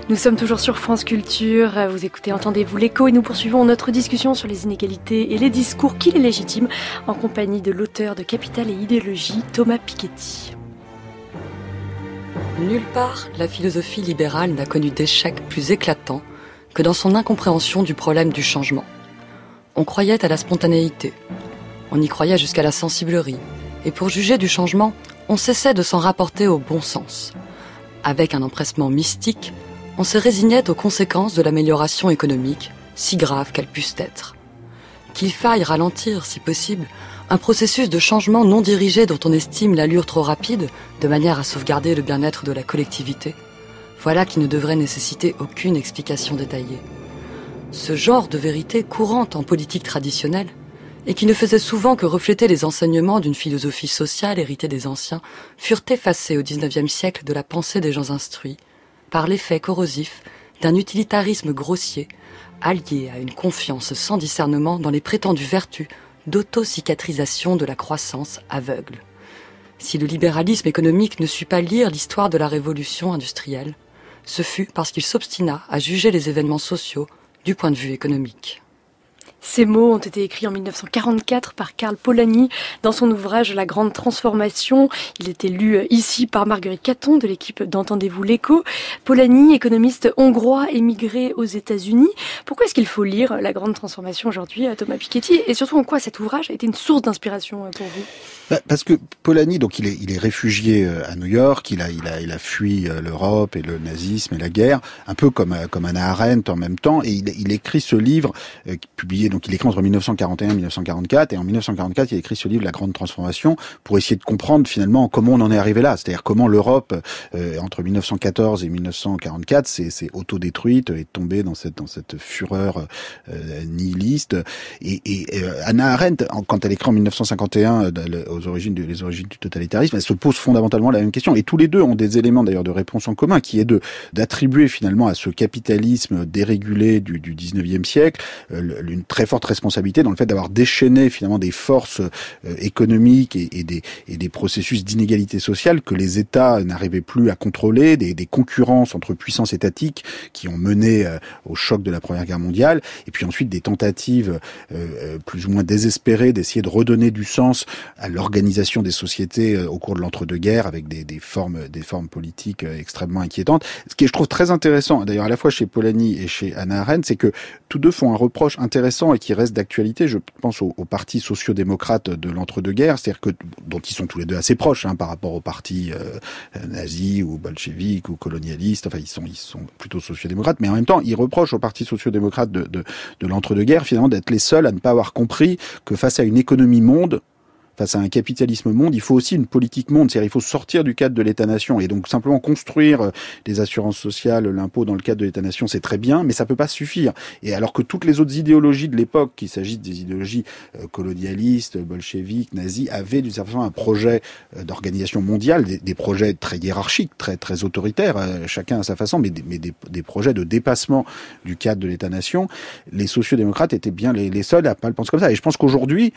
Nous sommes toujours sur France Culture. Vous écoutez, entendez-vous l'écho et nous poursuivons notre discussion sur les inégalités et les discours qui les légitiment en compagnie de l'auteur de Capital et idéologie, Thomas Piketty. Nulle part, la philosophie libérale n'a connu d'échec plus éclatant que dans son incompréhension du problème du changement. On croyait à la spontanéité. On y croyait jusqu'à la sensiblerie. Et pour juger du changement, on cessait de s'en rapporter au bon sens. Avec un empressement mystique, on se résignait aux conséquences de l'amélioration économique, si grave qu'elle puisse être. Qu'il faille ralentir, si possible, un processus de changement non dirigé dont on estime l'allure trop rapide, de manière à sauvegarder le bien-être de la collectivité, voilà qui ne devrait nécessiter aucune explication détaillée ce genre de vérité courante en politique traditionnelle, et qui ne faisait souvent que refléter les enseignements d'une philosophie sociale héritée des anciens, furent effacées au XIXe siècle de la pensée des gens instruits, par l'effet corrosif d'un utilitarisme grossier, allié à une confiance sans discernement dans les prétendues vertus dauto de la croissance aveugle. Si le libéralisme économique ne sut pas lire l'histoire de la révolution industrielle, ce fut parce qu'il s'obstina à juger les événements sociaux du point de vue économique. Ces mots ont été écrits en 1944 par Karl Polanyi dans son ouvrage La Grande Transformation. Il était lu euh, ici par Marguerite Caton de l'équipe d'Entendez-vous l'écho. Polanyi, économiste hongrois émigré aux États-Unis. Pourquoi est-ce qu'il faut lire La Grande Transformation aujourd'hui à Thomas Piketty Et surtout, en quoi cet ouvrage a été une source d'inspiration euh, pour vous bah, parce que Polanyi, donc il est, il est réfugié euh, à New York, il a, il a, il a fui euh, l'Europe et le nazisme et la guerre, un peu comme, euh, comme Anna Arendt en même temps, et il, il écrit ce livre, euh, publié, donc il écrit entre 1941 et 1944, et en 1944, il écrit ce livre, La Grande Transformation, pour essayer de comprendre finalement comment on en est arrivé là, c'est-à-dire comment l'Europe, entre 1914 et 1944, s'est autodétruite et tombée dans cette, dans cette fureur nihiliste. Et, et Anna Arendt, quand elle écrit en 1951, aux origines du, les origines du totalitarisme, elles se posent fondamentalement la même question. Et tous les deux ont des éléments d'ailleurs de réponse en commun, qui est de d'attribuer finalement à ce capitalisme dérégulé du, du 19e siècle euh, une très forte responsabilité dans le fait d'avoir déchaîné finalement des forces euh, économiques et, des, et des processus d'inégalité sociale que les États n'arrivaient plus à contrôler, des, concurrences entre puissances étatiques qui ont mené euh, au choc de la Première Guerre mondiale, et puis ensuite des tentatives plus ou moins désespérées d'essayer de redonner du sens à leur Organisation des sociétés euh, au cours de l'entre-deux-guerres avec des, des, formes, des formes politiques euh, extrêmement inquiétantes. Ce qui je trouve très intéressant, d'ailleurs à la fois chez Polanyi et chez Anna Arendt, c'est que tous deux font un reproche intéressant et qui reste d'actualité. Je pense aux, aux partis démocrates de l'entre-deux-guerres, c'est-à-dire que dont ils sont tous les deux assez proches hein, par rapport aux partis euh, euh nazis ou bolcheviques ou colonialistes. Enfin, ils sont, ils sont plutôt sociaux-démocrates mais en même temps, ils reprochent aux partis sociodémocrates de, de, de l'entre-deux-guerres finalement d'être les seuls à ne pas avoir compris que face à une économie monde, face à un capitalisme monde, il faut aussi une politique monde, c'est-à-dire il faut sortir du cadre de l'État-nation et donc simplement construire euh, des assurances sociales, l'impôt dans le cadre de l'État-nation, c'est très bien, mais ça peut pas suffire. Et alors que toutes les autres idéologies de l'époque, qu'il s'agisse des idéologies euh, colonialistes, bolcheviques, nazis, avaient d'une certaine façon un projet euh, d'organisation mondiale, des, projets très hiérarchiques, très très autoritaires, chacun à sa façon, mais des, projets de dépassement du cadre de l'État-nation. Les sociaux-démocrates étaient bien les, seuls à pas le penser comme ça. Et je pense qu'aujourd'hui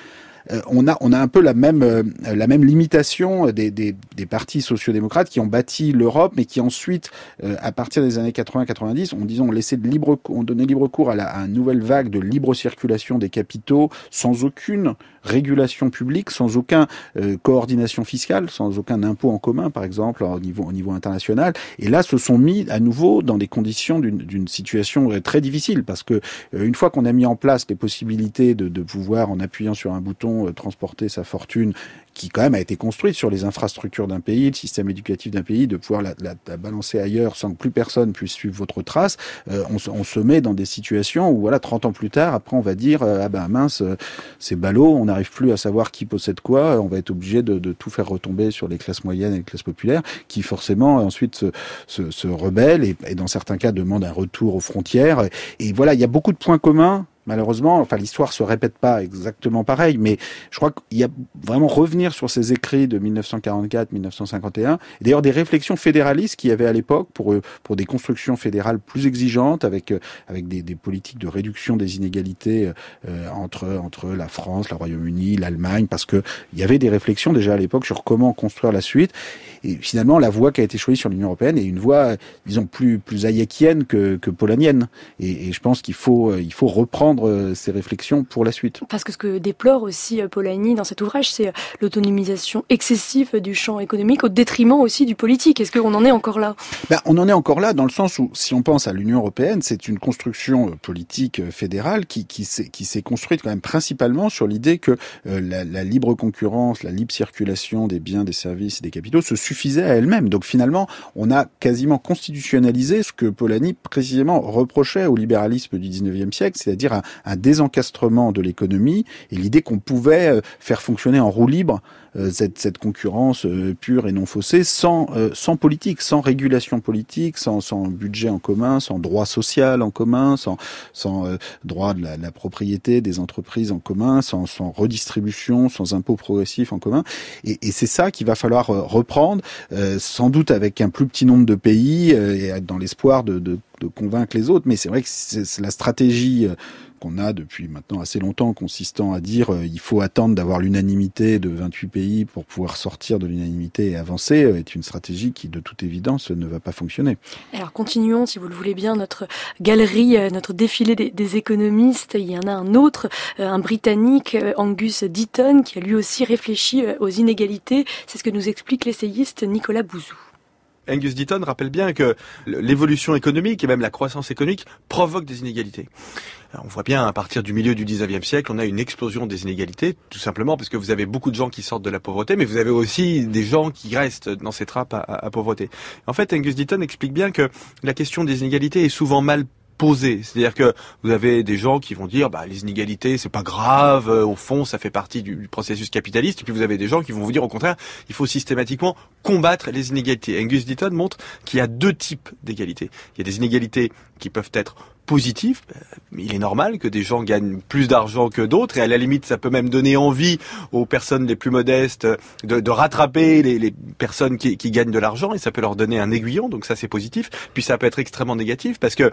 euh, on, a, on a un peu la même, euh, la même limitation des, des, des partis sociodémocrates qui ont bâti l'Europe, mais qui ensuite, euh, à partir des années 80-90, ont disons laissé de libre, libre cours à, la, à une nouvelle vague de libre circulation des capitaux sans aucune régulation publique, sans aucun euh, coordination fiscale, sans aucun impôt en commun, par exemple, au niveau, international. Et là, se sont mis à nouveau dans des conditions d'une situation très difficile, parce que euh, une fois qu'on a mis en place les possibilités de, pouvoir, en appuyant sur un bouton, euh, transporter sa fortune qui quand même a été construite sur les infrastructures d'un pays, le système éducatif d'un pays, de pouvoir la, la, balancer ailleurs sans que plus personne puisse suivre votre trace, euh, on, on, se met dans des situations où voilà, 30 ans plus tard, après on va dire euh, ah ben mince, euh, c'est ballot, on n'arrive plus à savoir qui possède quoi, euh, on va être obligé de, tout faire retomber sur les classes moyennes et les classes populaires, qui forcément ensuite se, se, rebellent et, dans certains cas demandent un retour aux frontières. et voilà, il y a beaucoup de points communs malheureusement, enfin l'histoire se répète pas exactement pareil, mais je crois qu'il y a vraiment revenir sur ces écrits de 1944-1951, d'ailleurs des réflexions fédéralistes qu'il y avait à l'époque pour euh, pour des constructions fédérales plus exigeantes, avec euh, avec des, des politiques de réduction des inégalités euh, entre entre la France, le Royaume-Uni, l'Allemagne, parce que il y avait des réflexions déjà à l'époque sur comment construire la suite, et finalement la voie qui a été choisie sur l'Union européenne est une voie disons plus plus hayekienne que que polonienne, et, et je pense qu'il faut il faut reprendre euh, ses réflexions pour la suite. Parce que ce que déplore aussi euh, Polanyi dans cet ouvrage, c'est euh, l'autonomisation excessive du champ économique au détriment aussi du politique. Est-ce qu'on en est encore là ben, On en est encore là dans le sens où, si on pense à l'Union européenne, c'est une construction politique fédérale qui, qui s'est construite quand même principalement sur l'idée que la, libre concurrence, la libre circulation des biens, des services et des capitaux se suffisait à elle-même. Donc finalement, on a quasiment constitutionnalisé ce que Polanyi précisément reprochait au libéralisme du 19e siècle, c'est-à-dire un désencastrement de l'économie et l'idée qu'on pouvait euh, faire fonctionner en roue libre euh, cette, cette, concurrence euh, pure et non faussée sans, sans politique, sans régulation politique, sans, sans budget en commun, sans droit social en commun, sans, sans droit de la, propriété des entreprises en commun, sans, sans redistribution, sans impôts progressifs en commun. Et, et c'est ça qu'il va falloir reprendre, sans doute avec un plus petit nombre de pays et dans l'espoir de, de de convaincre les autres, mais c'est vrai que c'est la stratégie on a depuis maintenant assez longtemps, consistant à dire qu'il euh, il faut attendre d'avoir l'unanimité de 28 pays pour pouvoir sortir de l'unanimité et avancer, euh, est une stratégie qui, de toute évidence, ne va pas fonctionner. Alors continuons, si vous le voulez bien, notre galerie, euh, notre défilé des, des économistes. Il y en a un autre, un Britannique, Angus Deaton, qui a lui aussi réfléchi aux inégalités. C'est ce que nous explique l'essayiste Nicolas Bouzou. Angus Deaton rappelle bien que l'évolution économique et même la croissance économique provoquent des inégalités. Ben, on voit bien, à partir du milieu du 19e siècle, on a une explosion des inégalités, tout simplement parce que vous avez beaucoup de gens qui sortent de la pauvreté, mais vous avez aussi des gens qui restent dans ces trappes à, pauvreté. En fait, Angus Deaton explique bien que la question des inégalités est souvent mal posée. C'est-à-dire que vous avez des gens qui vont dire, bah, les inégalités, c'est pas grave, euh, au fond, ça fait partie du, du processus capitaliste. Et puis vous avez des gens qui vont vous dire, au contraire, il faut systématiquement combattre les inégalités. Angus Deaton montre qu'il y a deux types d'égalités. Il y a des inégalités qui peuvent être positif, euh, il est normal que des gens gagnent plus d'argent que d'autres et à la limite ça peut même donner envie aux personnes les plus modestes euh, de, rattraper les, personnes qui, gagnent de l'argent et ça peut leur donner un aiguillon donc ça c'est positif puis ça peut être extrêmement négatif parce que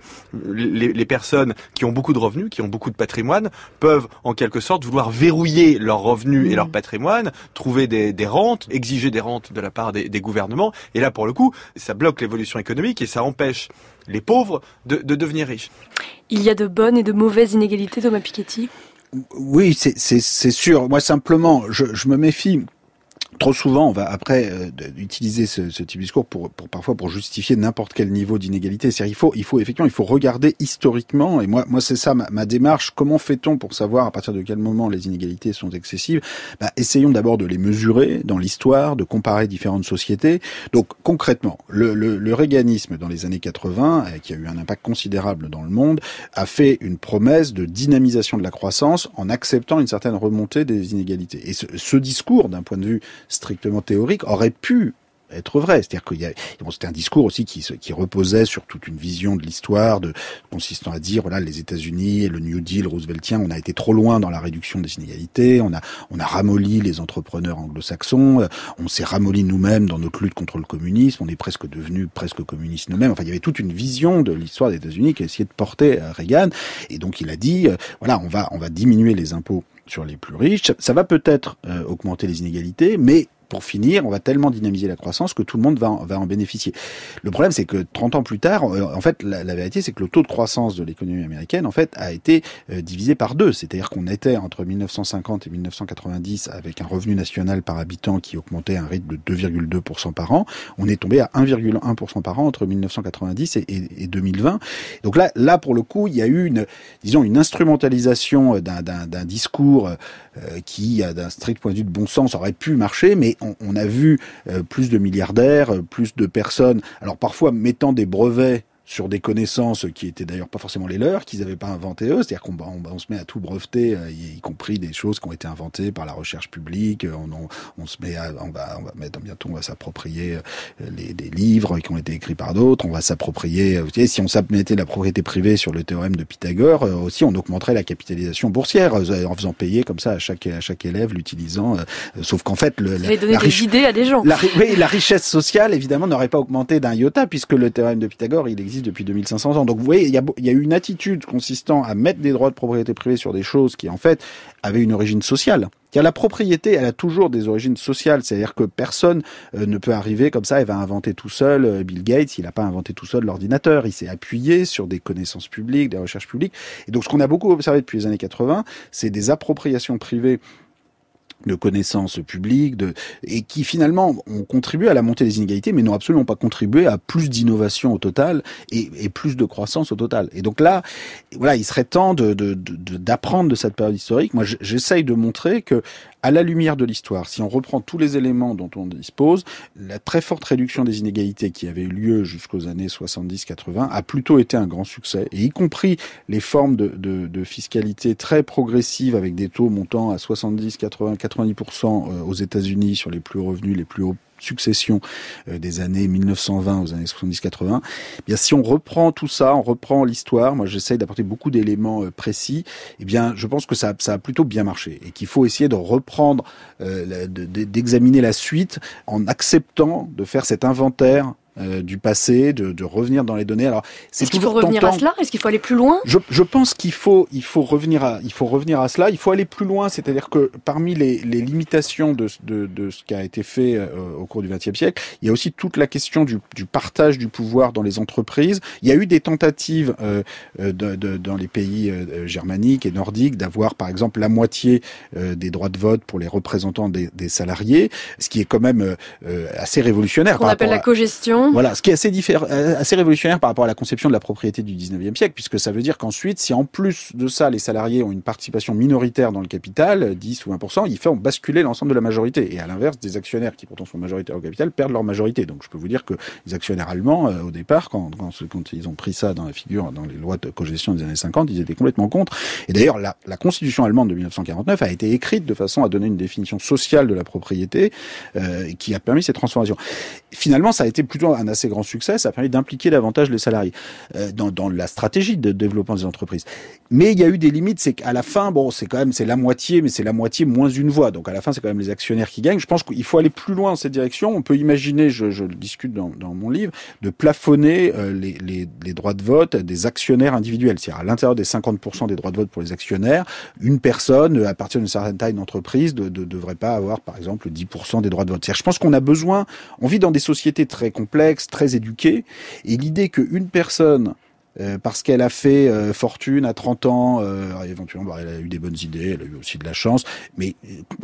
les, personnes qui ont beaucoup de revenus qui ont beaucoup de patrimoine peuvent en quelque sorte vouloir verrouiller leurs revenus et leur mmh. patrimoine trouver des, rentes exiger des rentes de la part des, des gouvernements et là pour le coup ça bloque l'évolution économique et ça empêche les pauvres de, devenir riches. Il y a de bonnes et de mauvaises inégalités, Thomas Piketty oui, c'est sûr. Moi, simplement, je, je me méfie trop souvent, on va après euh, utiliser ce, ce, type de discours pour, pour parfois pour justifier n'importe quel niveau d'inégalité. C'est-à-dire, il faut, il faut effectivement, il faut regarder historiquement. Et moi, moi, c'est ça ma, ma démarche. Comment fait-on pour savoir à partir de quel moment les inégalités sont excessives bah, Essayons d'abord de les mesurer dans l'histoire, de comparer différentes sociétés. Donc concrètement, le, le, le réganisme dans les années 80, euh, qui a eu un impact considérable dans le monde, a fait une promesse de dynamisation de la croissance en acceptant une certaine remontée des inégalités. Et ce, ce discours, d'un point de vue strictement théorique aurait pu être vrai. C'est-à-dire qu'il y c'était un discours aussi qui, reposait sur toute une vision de l'histoire, consistant à dire voilà les États-Unis, et le New Deal, Rooseveltien, on a été trop loin dans la réduction des inégalités, on a on a ramolli les entrepreneurs anglo-saxons, euh, on s'est ramolli nous-mêmes dans notre lutte contre le communisme, on est presque devenu presque communiste nous-mêmes. Enfin, il y avait toute une vision de l'histoire des États-Unis qu'a essayé de porter euh, Reagan, et donc il a dit euh, voilà on va on va diminuer les impôts sur les plus riches. Ça va peut-être euh, augmenter les inégalités, mais pour finir, on va tellement dynamiser la croissance que tout le monde va en, va en bénéficier. Le problème, c'est que 30 ans plus tard, euh, en fait, la, vérité, c'est que le taux de croissance de l'économie américaine, en fait, a été euh, divisé par deux. C'est-à-dire qu'on était entre 1950 et 1990 avec un revenu national par habitant qui augmentait à un rythme de 2,2% par an. On est tombé à 1,1% par an entre 1990 et, 2020. Donc là, là, pour le coup, il y a eu une, disons, une instrumentalisation d'un discours euh, qui, d'un strict point de vue de bon sens, aurait pu marcher, mais on, a vu euh, plus de milliardaires, euh, plus de personnes, alors parfois mettant des brevets sur des connaissances qui étaient d'ailleurs pas forcément les leurs, qu'ils n'avaient pas inventées eux. C'est-à-dire qu'on bah, bah, on, se met à tout breveter, euh, y, compris des choses qui ont été inventées par la recherche publique. Euh, on, on, se met à, on va, on va mettre, bientôt, on va s'approprier euh, les, des livres qui ont été écrits par d'autres. On va s'approprier, vous si on mettait la propriété privée sur le théorème de Pythagore, aussi on augmenterait la capitalisation boursière en faisant payer comme ça à chaque, à chaque élève l'utilisant. sauf qu'en fait, le, la, à des gens. la richesse sociale évidemment n'aurait pas augmenté d'un iota puisque le théorème de Pythagore il existe depuis 2500 ans. Donc vous voyez, il y a, eu une attitude consistant à mettre des droits de propriété privée sur des choses qui en fait avaient une origine sociale. Car La propriété, elle a toujours des origines sociales, c'est-à-dire que personne euh, ne peut arriver comme ça elle va inventer tout seul. Euh, Bill Gates, il n'a pas inventé tout seul l'ordinateur, il s'est appuyé sur des connaissances publiques, des recherches publiques. Et donc ce qu'on a beaucoup observé depuis les années 80, c'est des appropriations privées de connaissances publiques, et qui finalement ont contribué à la montée des inégalités, mais n'ont absolument pas contribué à plus d'innovation au total et, plus de croissance au total. Et donc là, voilà, il serait temps d'apprendre de, de, de cette période historique. Moi, j'essaye de montrer que à la lumière de l'histoire, si on reprend tous les éléments dont on dispose, la très forte réduction des inégalités qui avait eu lieu jusqu'aux années 70-80 a plutôt été un grand succès, y compris les formes de, fiscalité très progressives avec des taux montant à 70, 80, 90% aux États-Unis sur les plus revenus les plus hauts succession euh, des années 1920 aux années 70-80. Eh bien, si on reprend tout ça, on reprend l'histoire. Moi, j'essaye d'apporter beaucoup d'éléments euh, précis. Et eh bien, je pense que ça, ça a plutôt bien marché et qu'il faut essayer de reprendre, euh, d'examiner la suite en acceptant de faire cet inventaire euh, du passé, de, de, revenir dans les données. Alors, c'est Est-ce qu'il faut revenir à cela Est-ce qu'il faut aller plus loin je, je, pense qu'il faut, il faut revenir à, il faut revenir à cela. Il faut aller plus loin, c'est-à-dire que parmi les, les limitations de, de, de, ce qui a été fait euh, au cours du XXe siècle, il y a aussi toute la question du, du, partage du pouvoir dans les entreprises. Il y a eu des tentatives euh, dans les pays germaniques et nordiques d'avoir, par exemple, la moitié des droits de vote pour les représentants des, des, salariés, ce qui est quand même assez révolutionnaire. Ce qu'on appelle la la cogestion voilà, ce qui est assez, euh, assez révolutionnaire par rapport à la conception de la propriété du 19e siècle, puisque ça veut dire qu'ensuite, si en plus de ça, les salariés ont une participation minoritaire dans le capital, 10 ou 20%, ils font basculer l'ensemble de la majorité. Et à l'inverse, des actionnaires qui pourtant sont majoritaires au capital perdent leur majorité. Donc je peux vous dire que les actionnaires allemands, euh, au départ, quand, ils ont pris ça dans la figure, dans les lois de cogestion des années 50, ils étaient complètement contre. Et d'ailleurs, la, constitution allemande de 1949 a été écrite de façon à donner une définition sociale de la propriété euh, qui a permis cette transformation. Finalement, ça a été plutôt un assez grand succès, ça a permis d'impliquer davantage les salariés euh, dans, la stratégie de développement des entreprises. Mais il y a eu des limites, c'est qu'à la fin, bon, c'est quand même c'est la moitié, mais c'est la moitié moins une voix. Donc à la fin, c'est quand même les actionnaires qui gagnent. Je pense qu'il faut aller plus loin dans cette direction. On peut imaginer, je, le discute dans, mon livre, de plafonner euh, les, droits de vote des actionnaires individuels, c'est-à-dire à, l'intérieur des 50% des droits de vote pour les actionnaires, une personne à partir d'une certaine taille d'entreprise ne devrait pas avoir, par exemple, 10% des droits de vote. Je pense qu'on a besoin, on vit dans des sociétés très complexes très éduqué. Et l'idée qu'une personne euh, parce qu'elle a fait euh, fortune à 30 ans, euh, éventuellement bah, elle a eu des bonnes idées, elle a eu aussi de la chance, mais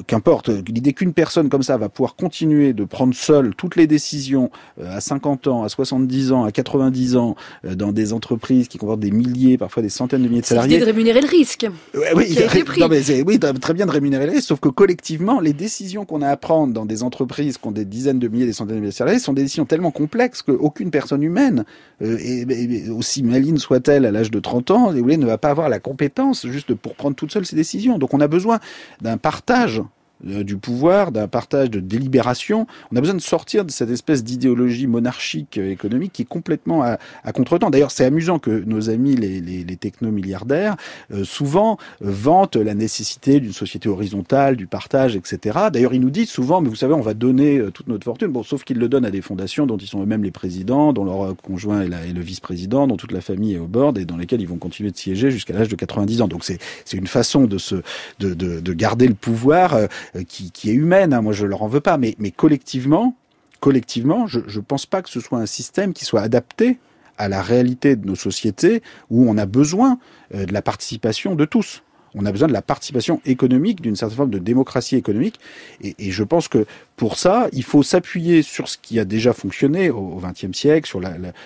qu'importe, l'idée qu'une personne comme ça va pouvoir continuer de prendre seule toutes les décisions à 50 ans, à 70 ans, à 90 ans, dans des entreprises qui comportent des milliers, parfois des centaines de milliers de salariés. de rémunérer le risque. oui, oui, très bien de rémunérer le risque, sauf que collectivement, les décisions qu'on a à prendre dans des entreprises qui ont des dizaines de milliers, des centaines de milliers de salariés, sont des décisions tellement complexes qu'aucune personne humaine, aussi soit-elle à l'âge de 30 ans, ne va pas avoir la compétence juste pour prendre toute seule ses décisions. Donc on a besoin d'un partage euh, du pouvoir, d'un partage de délibération. On a besoin de sortir de cette espèce d'idéologie monarchique euh, économique qui est complètement à, à temps D'ailleurs, c'est amusant que nos amis les, les, les technomilliardaires euh, souvent vantent la nécessité d'une société horizontale, du partage, etc. D'ailleurs, ils nous disent souvent, mais vous savez, on va donner toute notre fortune. Bon, sauf qu'ils le donnent à des fondations dont ils sont eux-mêmes les présidents, dont leur conjoint est, la, est le vice-président, dont toute la famille est au bord et dans lesquelles ils vont continuer de siéger jusqu'à l'âge de 90 ans. Donc c'est une façon de, se, de, de, garder le pouvoir. Euh, qui, est humaine. Hein, moi, je leur en veux pas, mais, mais collectivement, collectivement, je ne pense pas que ce soit un système qui soit adapté à la réalité de nos sociétés où on a besoin euh, de la participation de tous. On a besoin de la participation économique, d'une certaine forme de démocratie économique. Et, je pense que pour ça, il faut s'appuyer sur ce qui a déjà fonctionné au XXe siècle, sur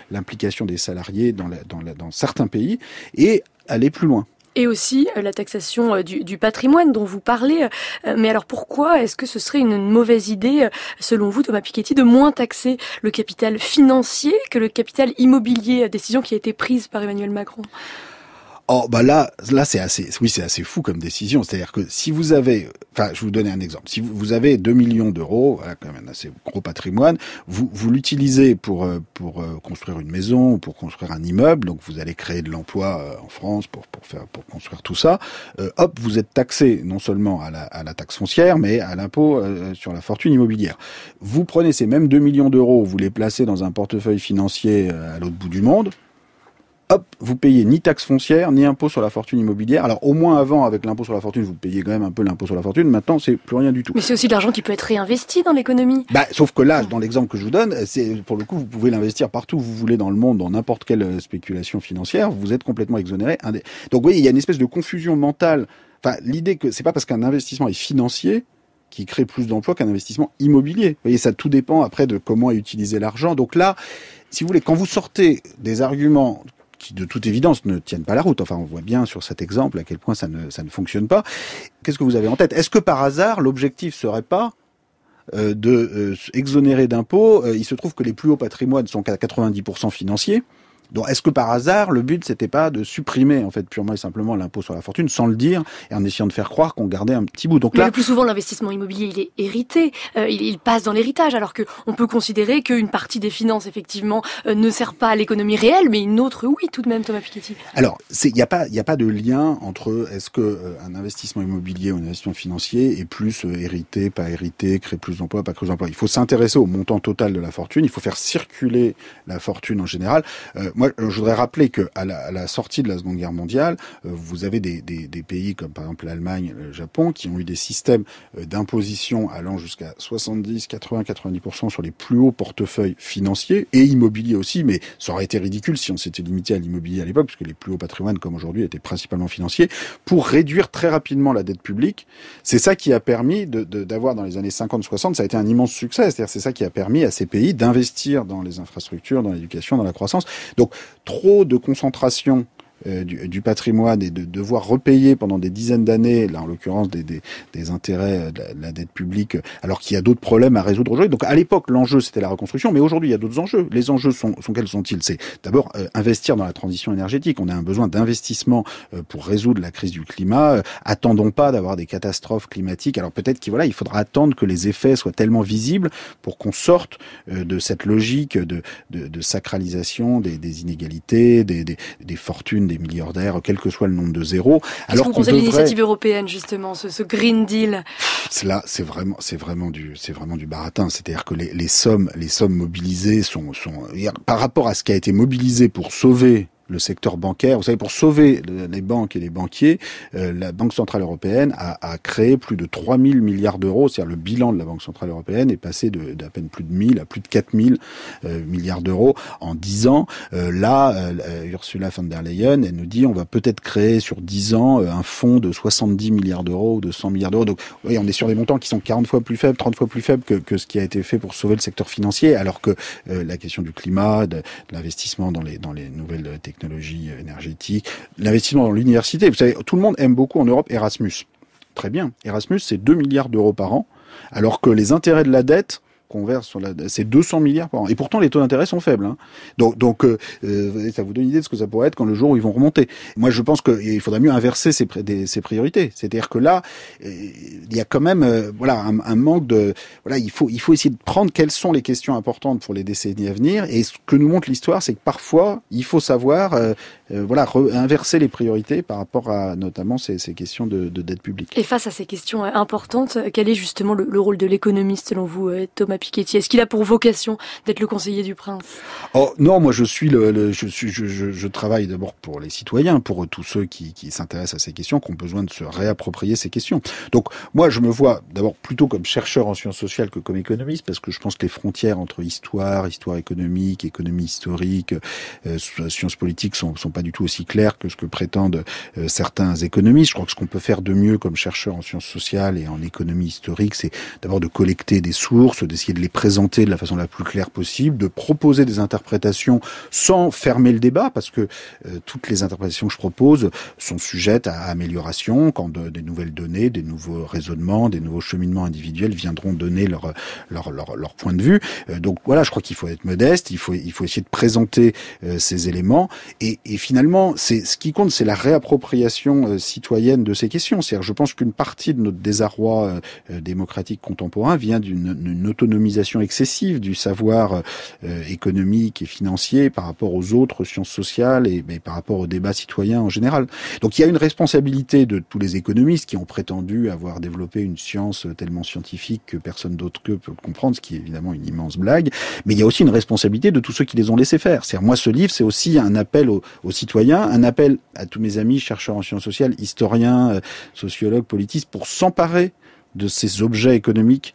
l'implication des salariés dans, dans certains pays, et aller plus loin et aussi euh, la taxation euh, du, du, patrimoine dont vous parlez. Euh, mais alors pourquoi est-ce que ce serait une mauvaise idée, selon vous, Thomas Piketty, de moins taxer le capital financier que le capital immobilier Décision qui a été prise par Emmanuel Macron. Oh bah là, là c'est assez, oui, c'est assez fou comme décision. C'est-à-dire que si vous avez, enfin, je vous donner un exemple. Si vous, avez 2 millions d'euros, voilà, quand même un assez gros patrimoine, vous, l'utilisez pour, euh, euh, construire une maison, pour construire un immeuble, donc vous allez créer de l'emploi euh, en France pour, faire, pour construire tout ça. hop, vous êtes taxé non seulement à la, taxe foncière, mais à l'impôt sur la fortune immobilière. Vous prenez ces mêmes 2 millions d'euros, vous les placez dans un portefeuille financier à l'autre bout du monde, hop, vous payez ni taxe foncière, ni impôt sur la fortune immobilière. Alors au moins avant, avec l'impôt sur la fortune, vous payez quand même un peu l'impôt sur la fortune. Maintenant, c'est plus rien du tout. Mais c'est aussi de l'argent qui peut être réinvesti dans l'économie. Bah, sauf que là, dans l'exemple que je vous donne, c'est pour le coup, vous pouvez l'investir partout où vous voulez dans le monde, dans n'importe quelle euh, spéculation financière. Vous êtes complètement exonéré. Donc vous voyez, il y a une espèce de confusion mentale. Enfin, l'idée que c'est pas parce qu'un investissement est financier qui crée plus d'emplois qu'un investissement immobilier. Vous voyez, ça tout dépend après de comment utiliser l'argent. Donc là, si vous voulez, quand vous sortez des arguments qui de toute évidence ne tiennent pas la route. Enfin, on voit bien sur cet exemple à quel point ça ne, fonctionne pas. Qu'est-ce que vous avez en tête Est-ce que par hasard, l'objectif serait pas euh, d'exonérer euh, d'impôts euh, Il se trouve que les plus hauts patrimoines sont à 90% financiers. Donc, est-ce que par hasard, le but, c'était pas de supprimer, en fait, purement et simplement l'impôt sur la fortune, sans le dire, et en essayant de faire croire qu'on gardait un petit bout Donc là, le plus souvent, l'investissement immobilier, il est hérité, euh, il, passe dans l'héritage, alors que on peut considérer qu'une partie des finances, effectivement, euh, ne sert pas à l'économie réelle, mais une autre, oui, tout de même, Thomas Piketty. Alors, il n'y a pas, il a pas de lien entre est-ce que euh, un investissement immobilier ou un investissement financier est plus hérité, pas hérité, crée plus d'emplois, pas crée d'emplois. Il faut s'intéresser au montant total de la fortune, il faut faire circuler la fortune en général. Euh, je voudrais rappeler que à la, à la sortie de la Seconde Guerre mondiale, euh, vous avez des, des, des, pays comme par exemple l'Allemagne, le Japon, qui ont eu des systèmes euh, d'imposition allant jusqu'à 70, 80, 90% sur les plus hauts portefeuilles financiers et immobiliers aussi. Mais ça aurait été ridicule si on s'était limité à l'immobilier à l'époque, puisque les plus hauts patrimoines, comme aujourd'hui, étaient principalement financiers, pour réduire très rapidement la dette publique. C'est ça qui a permis d'avoir de, dans les années 50-60, ça a été un immense succès. C'est-à-dire, c'est ça qui a permis à ces pays d'investir dans les infrastructures, dans l'éducation, dans la croissance trop de concentration euh, du, du, patrimoine et de devoir repayer pendant des dizaines d'années, là en l'occurrence des, des, intérêts euh, de la, dette publique, euh, alors qu'il y a d'autres problèmes à résoudre aujourd'hui. Donc à l'époque, l'enjeu c'était la reconstruction, mais aujourd'hui il y a d'autres enjeux. Les enjeux sont, quels sont-ils C'est d'abord investir dans la transition énergétique. On a un besoin d'investissement pour résoudre la crise du climat. attendons pas d'avoir des catastrophes climatiques. Alors peut-être qu'il voilà, il faudra attendre que les effets soient tellement visibles pour qu'on sorte de cette logique de, de, sacralisation des, inégalités, des, des fortunes, des milliardaires, quel que soit le nombre de zéros. Alors qu'on qu devrait... l'initiative européenne justement, ce, Green Deal. Cela, c'est vraiment, c'est vraiment du, c'est vraiment du baratin. C'est-à-dire que les, sommes, les sommes mobilisées sont, sont par rapport à ce qui a été mobilisé pour sauver le secteur bancaire. Vous savez, pour sauver les banques et les banquiers, euh, la Banque Centrale Européenne a, créé plus de 3 000 milliards d'euros. C'est-à-dire le bilan de la Banque Centrale Européenne est passé d'à peine plus de 1 000 à plus de 4 000 euh, milliards d'euros en 10 ans. Euh, là, Ursula von der Leyen, elle nous dit on va peut-être créer sur 10 ans un fonds de 70 milliards d'euros ou de 100 milliards d'euros. Donc, oui, on est sur des montants qui sont 40 fois plus faibles, 30 fois plus faibles que, ce qui a été fait pour sauver le secteur financier, alors que la question du climat, de, l'investissement dans les, dans les nouvelles technologies, technologie, euh, énergétique, l'investissement dans l'université. Vous savez, tout le monde aime beaucoup en Europe Erasmus. Très bien. Erasmus, c'est 2 milliards d'euros par an, alors que les intérêts de la dette, converse verse sur la, c'est 200 milliards par an. Et pourtant, les taux d'intérêt sont faibles. Hein. Donc, donc euh, euh, ça vous donne une idée de ce que ça pourrait être quand le jour où ils vont remonter. Moi, je pense qu'il faudrait mieux inverser ces, priorités. C'est-à-dire que là, euh, il y a quand même, voilà, un, manque de, voilà, il faut, il faut essayer de prendre quelles sont les questions importantes pour les décennies à venir. Et ce que nous montre l'histoire, c'est que parfois, il faut savoir, voilà, inverser les priorités par rapport à notamment ces, ces questions de, dette publique. Et face à ces questions importantes, quel est justement le, le rôle de l'économiste selon vous, Thomas quest Est-ce qu'il a pour vocation d'être le conseiller du prince Oh non, moi je suis le, je suis je, travaille d'abord pour les citoyens, pour tous ceux qui, s'intéressent à ces questions, qui ont besoin de se réapproprier ces questions. Donc moi je me vois d'abord plutôt comme chercheur en sciences sociales que comme économiste, parce que je pense que les frontières entre histoire, histoire économique, économie historique, euh, sciences politiques sont, sont pas du tout aussi claires que ce que prétendent euh, certains économistes. Je crois que ce qu'on peut faire de mieux comme chercheur en sciences sociales et en économie historique, c'est d'abord de collecter des sources, d'essayer de les présenter de la façon la plus claire possible, de proposer des interprétations sans fermer le débat, parce que euh, toutes les interprétations que je propose sont sujettes à amélioration quand des nouvelles données, des nouveaux raisonnements, des nouveaux cheminements individuels viendront donner leur leur, leur, point de vue. Euh, donc voilà, je crois qu'il faut être modeste, il faut il faut essayer de présenter euh, ces éléments et, et finalement c'est ce qui compte, c'est la réappropriation citoyenne de ces questions. C'est-à-dire, je pense qu'une partie de notre désarroi démocratique contemporain vient d'une autonomie économisation excessive du savoir euh, économique et financier par rapport aux autres sciences sociales et par rapport au débat citoyen en général. Donc il y a une responsabilité de tous les économistes qui ont prétendu avoir développé une science tellement scientifique que personne d'autre que peut comprendre, ce qui est évidemment une immense blague, mais il y a aussi une responsabilité de tous ceux qui les ont laissés faire. C'est-à-dire, moi, ce livre, c'est aussi un appel aux, aux, citoyens, un appel à tous mes amis, chercheurs en sciences sociales, historiens, euh, sociologues, politistes, pour s'emparer de ces objets économiques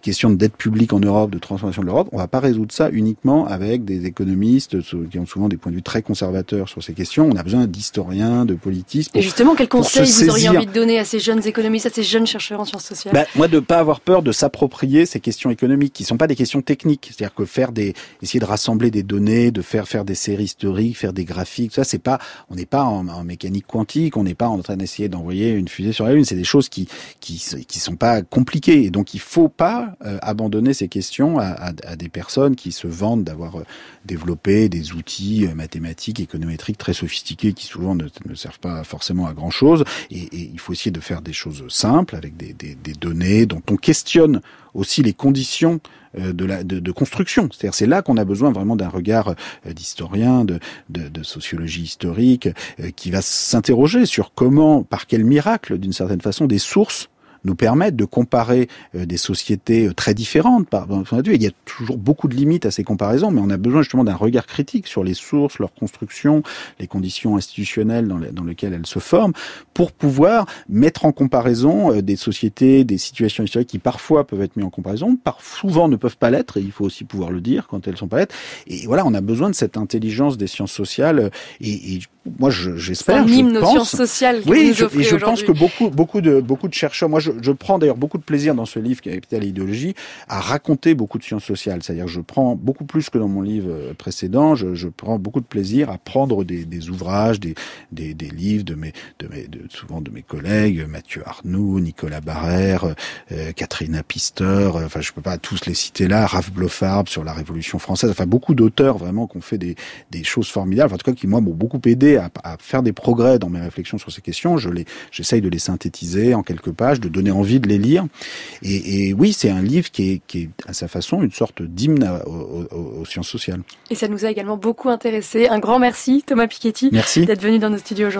question de dette publique en Europe, de transformation de l'Europe, on ne va pas résoudre ça uniquement avec des économistes euh, qui ont souvent des points de vue très conservateurs sur ces questions. On a besoin d'historiens, de politistes. Et justement, quel conseil vous auriez envie de donner à ces jeunes économistes, à ces jeunes chercheurs en sciences sociales bah, Moi, de ne pas avoir peur de s'approprier ces questions économiques, qui ne sont pas des questions techniques. C'est-à-dire que faire des, essayer de rassembler des données, de faire faire des séries historiques, faire des graphiques, ça, c'est pas, on n'est pas en, mécanique quantique, on n'est pas en train d'essayer d'envoyer une fusée sur la Lune. C'est des choses qui, qui, sont pas compliquées. Et donc, il faut pas euh, abandonner ces questions à, des personnes qui se vantent d'avoir euh, développé des outils euh, mathématiques, économétriques très sophistiqués qui souvent ne, servent pas forcément à grand chose. Et, il faut essayer de faire des choses simples avec des, données dont on questionne aussi les conditions de, la, de, construction. C'est-à-dire, c'est là qu'on a besoin vraiment d'un regard d'historien, de, de, sociologie historique, qui va s'interroger sur comment, par quel miracle, d'une certaine façon, des sources nous permettent de comparer euh, des sociétés euh, très différentes. il y a toujours beaucoup de limites à ces comparaisons, mais on a besoin justement d'un regard critique sur les sources, leur construction, les conditions institutionnelles dans, dans lesquelles elles se forment, pour pouvoir mettre en comparaison euh, des sociétés, des situations historiques qui parfois peuvent être mises en comparaison, par, souvent ne peuvent pas l'être, et il faut aussi pouvoir le dire quand elles sont pas l'être. Et voilà, on a besoin de cette intelligence des sciences sociales et, et moi j'espère, que je pense. oui, je, et je pense que beaucoup, beaucoup de, beaucoup de chercheurs. Moi, je, prends d'ailleurs beaucoup de plaisir dans ce livre Capital et idéologie à raconter beaucoup de sciences sociales. C'est-à-dire, je prends beaucoup plus que dans mon livre euh, précédent. Je, prends beaucoup de plaisir à prendre des, ouvrages, des, des, livres de mes, de mes, de, souvent de mes collègues, Mathieu Arnoux, Nicolas Barrère, euh, euh, Catherine Apister, Enfin, je peux pas tous les citer là. Raph Blofarbe sur la Révolution française. Enfin, beaucoup d'auteurs vraiment qui ont fait des, des choses formidables. en tout cas, qui moi m'ont beaucoup aidé à, faire des progrès dans mes réflexions sur ces questions. Je les, j'essaye de les synthétiser en quelques pages, de donner envie de les lire. Et, oui, c'est un livre qui est, à sa façon une sorte d'hymne aux, aux, sciences sociales. Et ça nous a également beaucoup intéressé. Un grand merci, Thomas Piketty, d'être venu dans nos studios aujourd'hui.